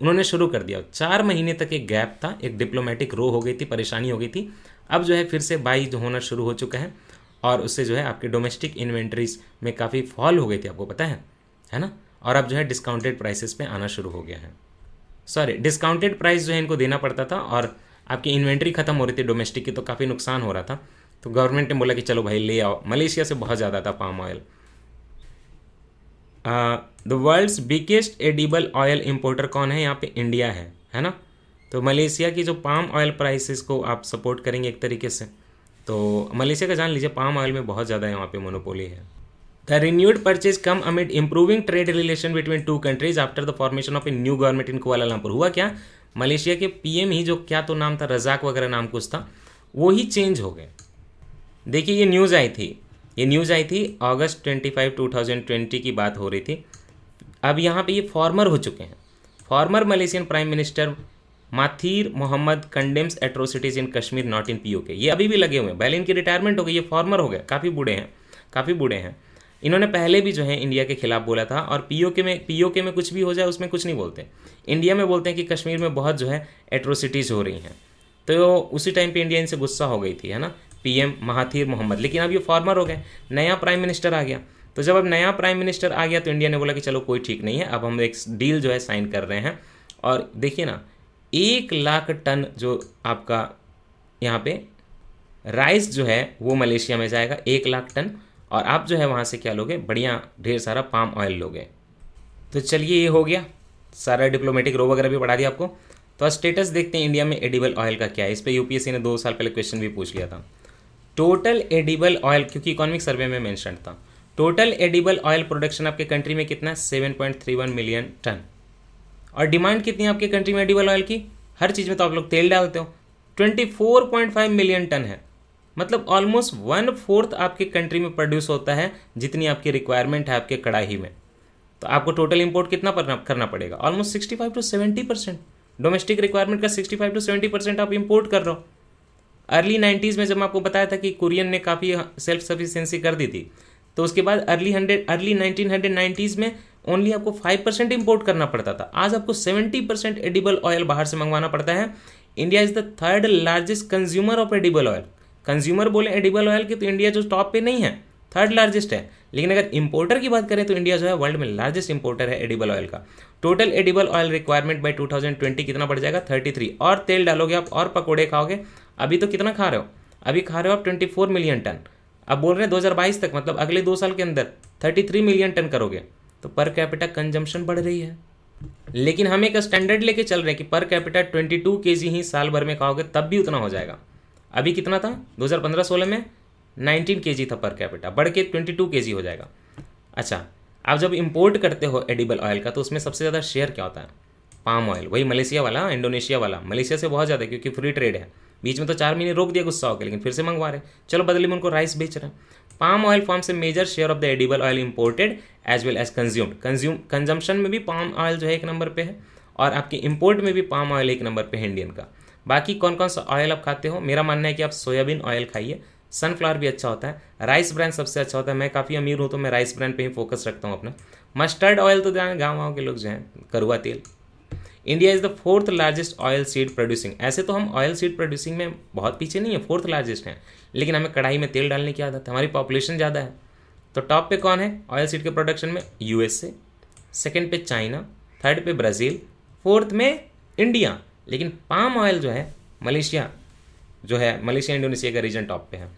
Speaker 1: उन्होंने शुरू कर दिया चार महीने तक एक गैप था एक डिप्लोमेटिक रो हो गई थी परेशानी हो गई थी अब जो है फिर से बाई जो होना शुरू हो चुका है और उससे जो है आपके डोमेस्टिक इन्वेंट्रीज में काफ़ी फॉल हो गई थी आपको पता है है ना और अब जो है डिस्काउंटेड प्राइसेस पे आना शुरू हो गया है सॉरी डिस्काउंटेड प्राइस जो है इनको देना पड़ता था और आपकी इन्वेंट्री खत्म हो रही थी डोमेस्टिक की तो काफ़ी नुकसान हो रहा था तो गवर्नमेंट ने बोला कि चलो भाई ले आओ मलेशिया से बहुत ज़्यादा था palm oil the world's biggest edible oil importer कौन है यहाँ पे इंडिया है है ना तो मलेशिया की जो पाम ऑयल प्राइसेस को आप सपोर्ट करेंगे एक तरीके से तो मलेशिया का जान लीजिए पाम ऑयल में बहुत ज़्यादा यहाँ पे मोनोपोली है the renewed purchase come amid improving trade relation between two countries after the formation of a new government in Kuala Lumpur हुआ क्या मलेशिया के पीएम ही जो क्या तो नाम था रजाक वगैरह नाम कुछ था वो ही चेंज हो गए देखिए ये न्यूज़ आई थी ये न्यूज़ आई थी अगस्त 25 2020 की बात हो रही थी अब यहाँ पे ये फॉर्मर हो चुके हैं former Malaysian prime minister Mahathir Mohamad condemns atrocities in Kashmir not in P K ये अभी भी लगे हुए हैं भले इनकी रिटायरमेंट हो गई ये फॉर्मर हो गए काफ़ी बूढ़े हैं काफ़ी बूढ़े हैं इन्होंने पहले भी जो है इंडिया के खिलाफ बोला था और पीओके में पीओके में कुछ भी हो जाए उसमें कुछ नहीं बोलते इंडिया में बोलते हैं कि कश्मीर में बहुत जो है एट्रोसिटीज़ हो रही हैं तो उसी टाइम पे इंडिया इनसे गुस्सा हो गई थी है ना पीएम महाथिर मोहम्मद लेकिन अब ये फॉर्मर हो गए नया प्राइम मिनिस्टर आ गया तो जब अब नया प्राइम मिनिस्टर आ गया तो इंडिया ने बोला कि चलो कोई ठीक नहीं है अब हम एक डील जो है साइन कर रहे हैं और देखिए ना एक लाख टन जो आपका यहाँ पे राइस जो है वो मलेशिया में जाएगा एक लाख टन और आप जो है वहाँ से क्या लोगे बढ़िया ढेर सारा पाम ऑयल लोगे तो चलिए ये हो गया सारा डिप्लोमेटिक रो वगैरह भी बढ़ा दिया आपको तो स्टेटस देखते हैं इंडिया में एडिबल ऑयल का क्या है इस पर यूपीएससी ने दो साल पहले क्वेश्चन भी पूछ लिया था टोटल एडिबल ऑयल क्योंकि इकोनॉमिक सर्वे में मैंशन था टोटल एडिबल ऑयल प्रोडक्शन आपके कंट्री में कितना seven point three one million tonne और डिमांड कितनी है आपके कंट्री में एडिबल ऑयल की हर चीज़ में तो आप लोग तेल डालते हो twenty four point five million tonne है मतलब ऑलमोस्ट वन फोर्थ आपके कंट्री में प्रोड्यूस होता है जितनी आपकी रिक्वायरमेंट है आपके कड़ाही में तो आपको टोटल इंपोर्ट कितना करना पड़ेगा almost sixty five to seventy percent domestic requirement का sixty five to seventy percent आप इंपोर्ट कर रहे हो अर्ली नाइन्टीज़ में जब मैं आपको बताया था कि कुरियन ने काफ़ी सेल्फ सफिशेंसी कर दी थी तो उसके बाद early hundred early nineteen hundred nineties में ओनली आपको फाइव परसेंट इम्पोर्ट करना पड़ता था आज आपको सेवेंटी परसेंट एडिबल ऑयल बाहर से मंगवाना पड़ता है India is the third largest consumer of edible oil consumer बोले एडिबल ऑयल की तो इंडिया जो टॉप पे नहीं है थर्ड लार्जेस्ट है लेकिन अगर इंपोर्टर की बात करें तो इंडिया जो है वर्ल्ड में लार्जेस्ट इंपोर्टर है एडिबल ऑयल का total edible oil requirement by 2020 कितना बढ़ जाएगा 33 और तेल डालोगे आप और पकोड़े खाओगे अभी तो कितना खा रहे हो अभी खा रहे हो आप ट्वेंटी फोर मिलियन टन अब बोल रहे हैं दो हज़ार बाईस तक मतलब अगले दो साल के अंदर थर्टी थ्री मिलियन टन करोगे तो पर कैपिटा कंजम्पशन बढ़ रही है लेकिन हम एक स्टैंडर्ड लेके चल रहे हैं कि पर कैपिटा ट्वेंटी टू के जी ही साल भर में खाओगे तब भी उतना हो जाएगा अभी कितना था 2015-16 में 19 के जी था पर कैपिटा बढ़ के 22 के जी हो जाएगा अच्छा आप जब इम्पोर्ट करते हो एडिबल ऑयल का तो उसमें सबसे ज़्यादा शेयर क्या होता है पाम ऑयल वही मलेशिया वाला इंडोनेशिया वाला मलेशिया से बहुत ज़्यादा क्योंकि फ्री ट्रेड है बीच में तो चार महीने रोक दिया गुस्सा होकर लेकिन फिर से मंगवा रहे चलो बदले में उनको राइस बेच रहे हैं पाम ऑयल फॉर्म से major share of the edible oil imported as well as consumed consume consumption में भी पाम ऑयल जो है एक नंबर पे है और आपके इम्पोर्ट में भी पाम ऑयल एक नंबर पे है इंडियन का बाकी कौन कौन सा ऑयल आप खाते हो मेरा मानना है कि आप सोयाबीन ऑयल खाइए सनफ्लावर भी अच्छा होता है राइस ब्रांड सबसे अच्छा होता है मैं काफ़ी अमीर हूँ तो मैं राइस ब्रांड पे ही फोकस रखता हूँ अपना मस्टर्ड ऑयल तो गाँव गाँव के लोग जो हैं करुआ तेल India is the fourth largest oil seed producing ऐसे तो हम ऑयल सीड प्रोड्यूसिंग में बहुत पीछे नहीं है फोर्थ लार्जेस्ट हैं लेकिन हमें कढ़ाई में तेल डालने की आदत है हमारी पॉपुलेशन ज़्यादा है तो टॉप पे कौन है ऑयल सीड के प्रोडक्शन में यूएसए सेकेंड पे चाइना थर्ड पे ब्राज़ील फोर्थ में इंडिया लेकिन पाम ऑयल जो है मलेशिया जो है मलेशिया इंडोनेशिया का रीजन टॉप पे है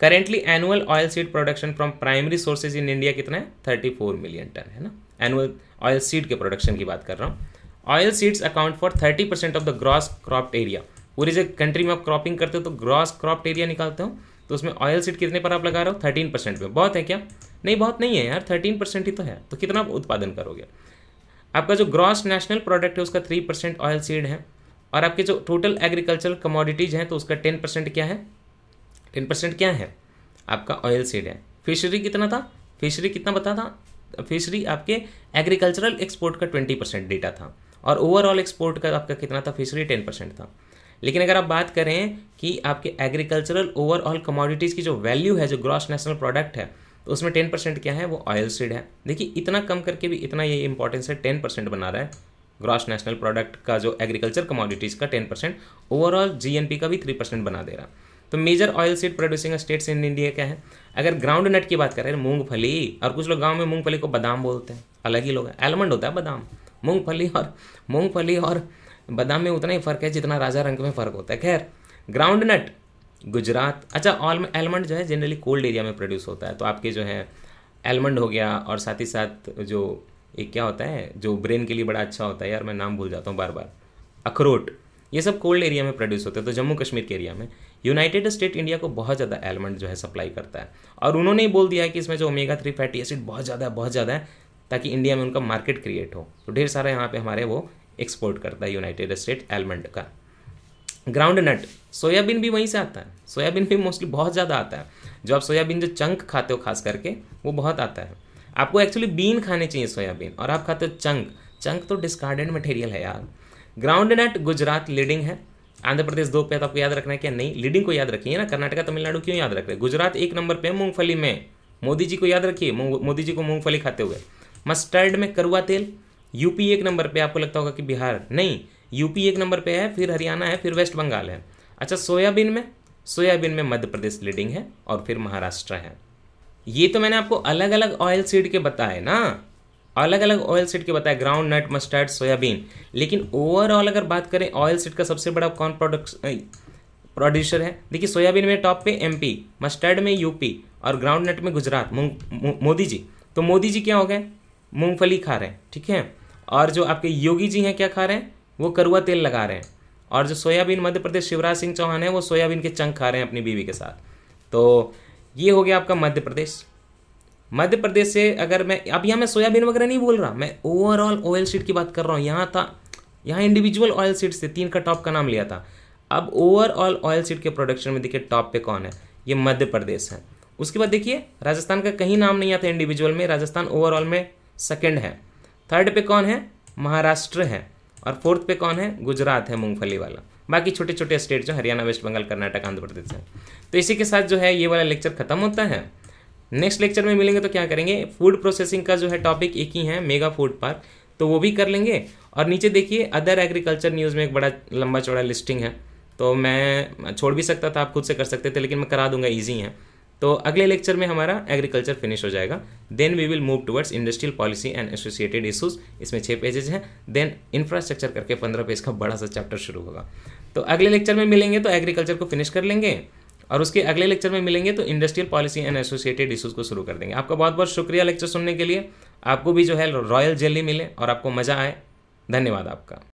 Speaker 1: currently annual oil seed production from primary sources in India कितना है थर्टी फोर मिलियन टन है ना एनुअल ऑयल सीड के प्रोडक्शन की बात कर रहा हूँ oil seeds account for thirty percent of the gross cropped area पूरी जो कंट्री में आप क्रॉपिंग करते हो तो ग्रॉस क्रॉप्ड एरिया निकालते हो तो उसमें ऑयल सीड कितने पर आप लगा रहे हो थर्टीन परसेंट में बहुत है क्या नहीं बहुत नहीं है यार थर्टीन परसेंट ही तो है तो कितना आप उत्पादन करोगे आपका जो ग्रॉस नेशनल प्रोडक्ट है उसका थ्री परसेंट ऑयल सीड है और आपके जो टोटल एग्रीकल्चरल कमोडिटीज़ हैं तो उसका टेन परसेंट क्या है टेन परसेंट क्या है आपका ऑयल सीड है फिशरी कितना था फिशरी कितना बता था फिशरी आपके एग्रीकल्चरल एक्सपोर्ट का ट्वेंटी परसेंट डेटा था और ओवरऑल एक्सपोर्ट का आपका कितना था फिशरी टेन परसेंट था लेकिन अगर आप बात करें कि आपके एग्रीकल्चरल ओवरऑल कमोडिटीज़ की जो वैल्यू है जो ग्रॉस नेशनल प्रोडक्ट है तो उसमें टेन परसेंट क्या है वो ऑयल सीड है देखिए इतना कम करके भी इतना ये इंपॉर्टेंस है टेन परसेंट बना रहा है ग्रॉस नेशनल प्रोडक्ट का जो एग्रीकल्चर कमोडिटीज़ का टेन परसेंट ओवरऑल पी का भी थ्री परसेंट बना दे रहा तो major oil seed producing states in India क्या है अगर ग्राउंड नट की बात करें मूंगफली और कुछ लोग गाँव में मूंगफली को बादाम बोलते हैं अलग ही लोग हैं एलमंड होता है बादाम मूंगफली और मूंगफली और बादाम में उतना ही फ़र्क है जितना राजा रंग में फ़र्क होता है खैर ग्राउंड नट गुजरात अच्छा एलमंड जो है जनरली कोल्ड एरिया में प्रोड्यूस होता है तो आपके जो है एलमंड हो गया और साथ ही साथ जो एक क्या होता है जो ब्रेन के लिए बड़ा अच्छा होता है यार मैं नाम भूल जाता हूँ बार बार अखरोट ये सब कोल्ड एरिया में प्रोड्यूस होते हैं तो जम्मू कश्मीर के एरिया में यूनाइटेड स्टेट इंडिया को बहुत ज़्यादा एलमंड जो है सप्लाई करता है और उन्होंने ही बोल दिया है कि इसमें जो ओमेगा थ्री फैटी एसिड बहुत ज़्यादा है बहुत ज़्यादा है ताकि इंडिया में उनका मार्केट क्रिएट हो तो ढेर सारा यहाँ पे हमारे वो एक्सपोर्ट करता है यूनाइटेड स्टेट एलमंड का ग्राउंड नट सोयाबीन भी वहीं से आता है सोयाबीन भी मोस्टली बहुत ज़्यादा आता है जो आप सोयाबीन जो चंक खाते हो खास करके वो बहुत आता है आपको एक्चुअली बीन खाने चाहिए सोयाबीन और आप खाते हो चंक चंक तो डिस्कार्डेड मटेरियल है यार ग्राउंड नट गुजरात लीडिंग है आंध्र प्रदेश दो पे तो आपको याद रखना है क्या नहीं लीडिंग को याद रखिए ना कर्नाटका तमिलनाडु क्यों याद रख रहे गुजरात एक नंबर पे मूंगफली में मोदी जी को याद रखिए मोदी जी को मूंगफली खाते हुए मस्टर्ड में करुआ तेल यूपी एक नंबर पे आपको लगता होगा कि बिहार नहीं यूपी एक नंबर पे है फिर हरियाणा है फिर वेस्ट बंगाल है अच्छा सोयाबीन में सोयाबीन में मध्य प्रदेश लीडिंग है और फिर महाराष्ट्र है ये तो मैंने आपको अलग अलग ऑयल सीड के बताए ना अलग अलग ऑयल सीड के बताए ग्राउंड नट मस्टर्ड सोयाबीन लेकिन ओवरऑल अगर बात करें ऑयल सीड का सबसे बड़ा कौन प्रोडक्ट प्रोड्यूसर है देखिए सोयाबीन में टॉप पे एमपी मस्टर्ड में यूपी और ग्राउंड नट में गुजरात मोदी जी तो मोदी जी क्या हो गए मूंगफली खा रहे हैं ठीक है और जो आपके योगी जी हैं क्या खा रहे हैं वो करुआ तेल लगा रहे हैं और जो सोयाबीन मध्य प्रदेश शिवराज सिंह चौहान है वो सोयाबीन के चंक खा रहे हैं अपनी बीवी के साथ तो ये हो गया आपका मध्य प्रदेश मध्य प्रदेश से अगर मैं अब यहाँ मैं सोयाबीन वगैरह नहीं बोल रहा मैं ओवरऑल ऑयल सीड की बात कर रहा हूँ यहाँ था यहाँ इंडिविजुअल ऑयल सीड्स थे तीन का टॉप का नाम लिया था अब ओवरऑल ऑयल सीड के प्रोडक्शन में देखिए टॉप पे कौन है ये मध्य प्रदेश है उसके बाद देखिए राजस्थान का कहीं नाम नहीं आता इंडिविजुअल में राजस्थान ओवरऑल में सेकंड है थर्ड पे कौन है महाराष्ट्र है और फोर्थ पे कौन है गुजरात है मूंगफली वाला बाकी छोटे छोटे स्टेट जो हरियाणा वेस्ट बंगाल कर्नाटक आंध्र प्रदेश है तो इसी के साथ जो है ये वाला लेक्चर खत्म होता है नेक्स्ट लेक्चर में मिलेंगे तो क्या करेंगे फूड प्रोसेसिंग का जो है टॉपिक एक ही है मेगा फूड पार्क तो वो भी कर लेंगे और नीचे देखिए अदर एग्रीकल्चर न्यूज़ में एक बड़ा लंबा चौड़ा लिस्टिंग है तो मैं छोड़ भी सकता था आप खुद से कर सकते थे लेकिन मैं करा दूंगा ईजी है तो अगले लेक्चर में हमारा एग्रीकल्चर फिनिश हो जाएगा then we will move towards industrial policy and associated issues इसमें छः पेजेज हैं देन इंफ्रास्ट्रक्चर करके पंद्रह पेज का बड़ा सा चैप्टर शुरू होगा तो अगले लेक्चर में मिलेंगे तो एग्रीकल्चर को फिनिश कर लेंगे और उसके अगले लेक्चर में मिलेंगे तो industrial policy and associated issues को शुरू कर देंगे आपका बहुत बहुत शुक्रिया लेक्चर सुनने के लिए आपको भी जो है रॉयल जेली मिले और आपको मज़ा आए धन्यवाद आपका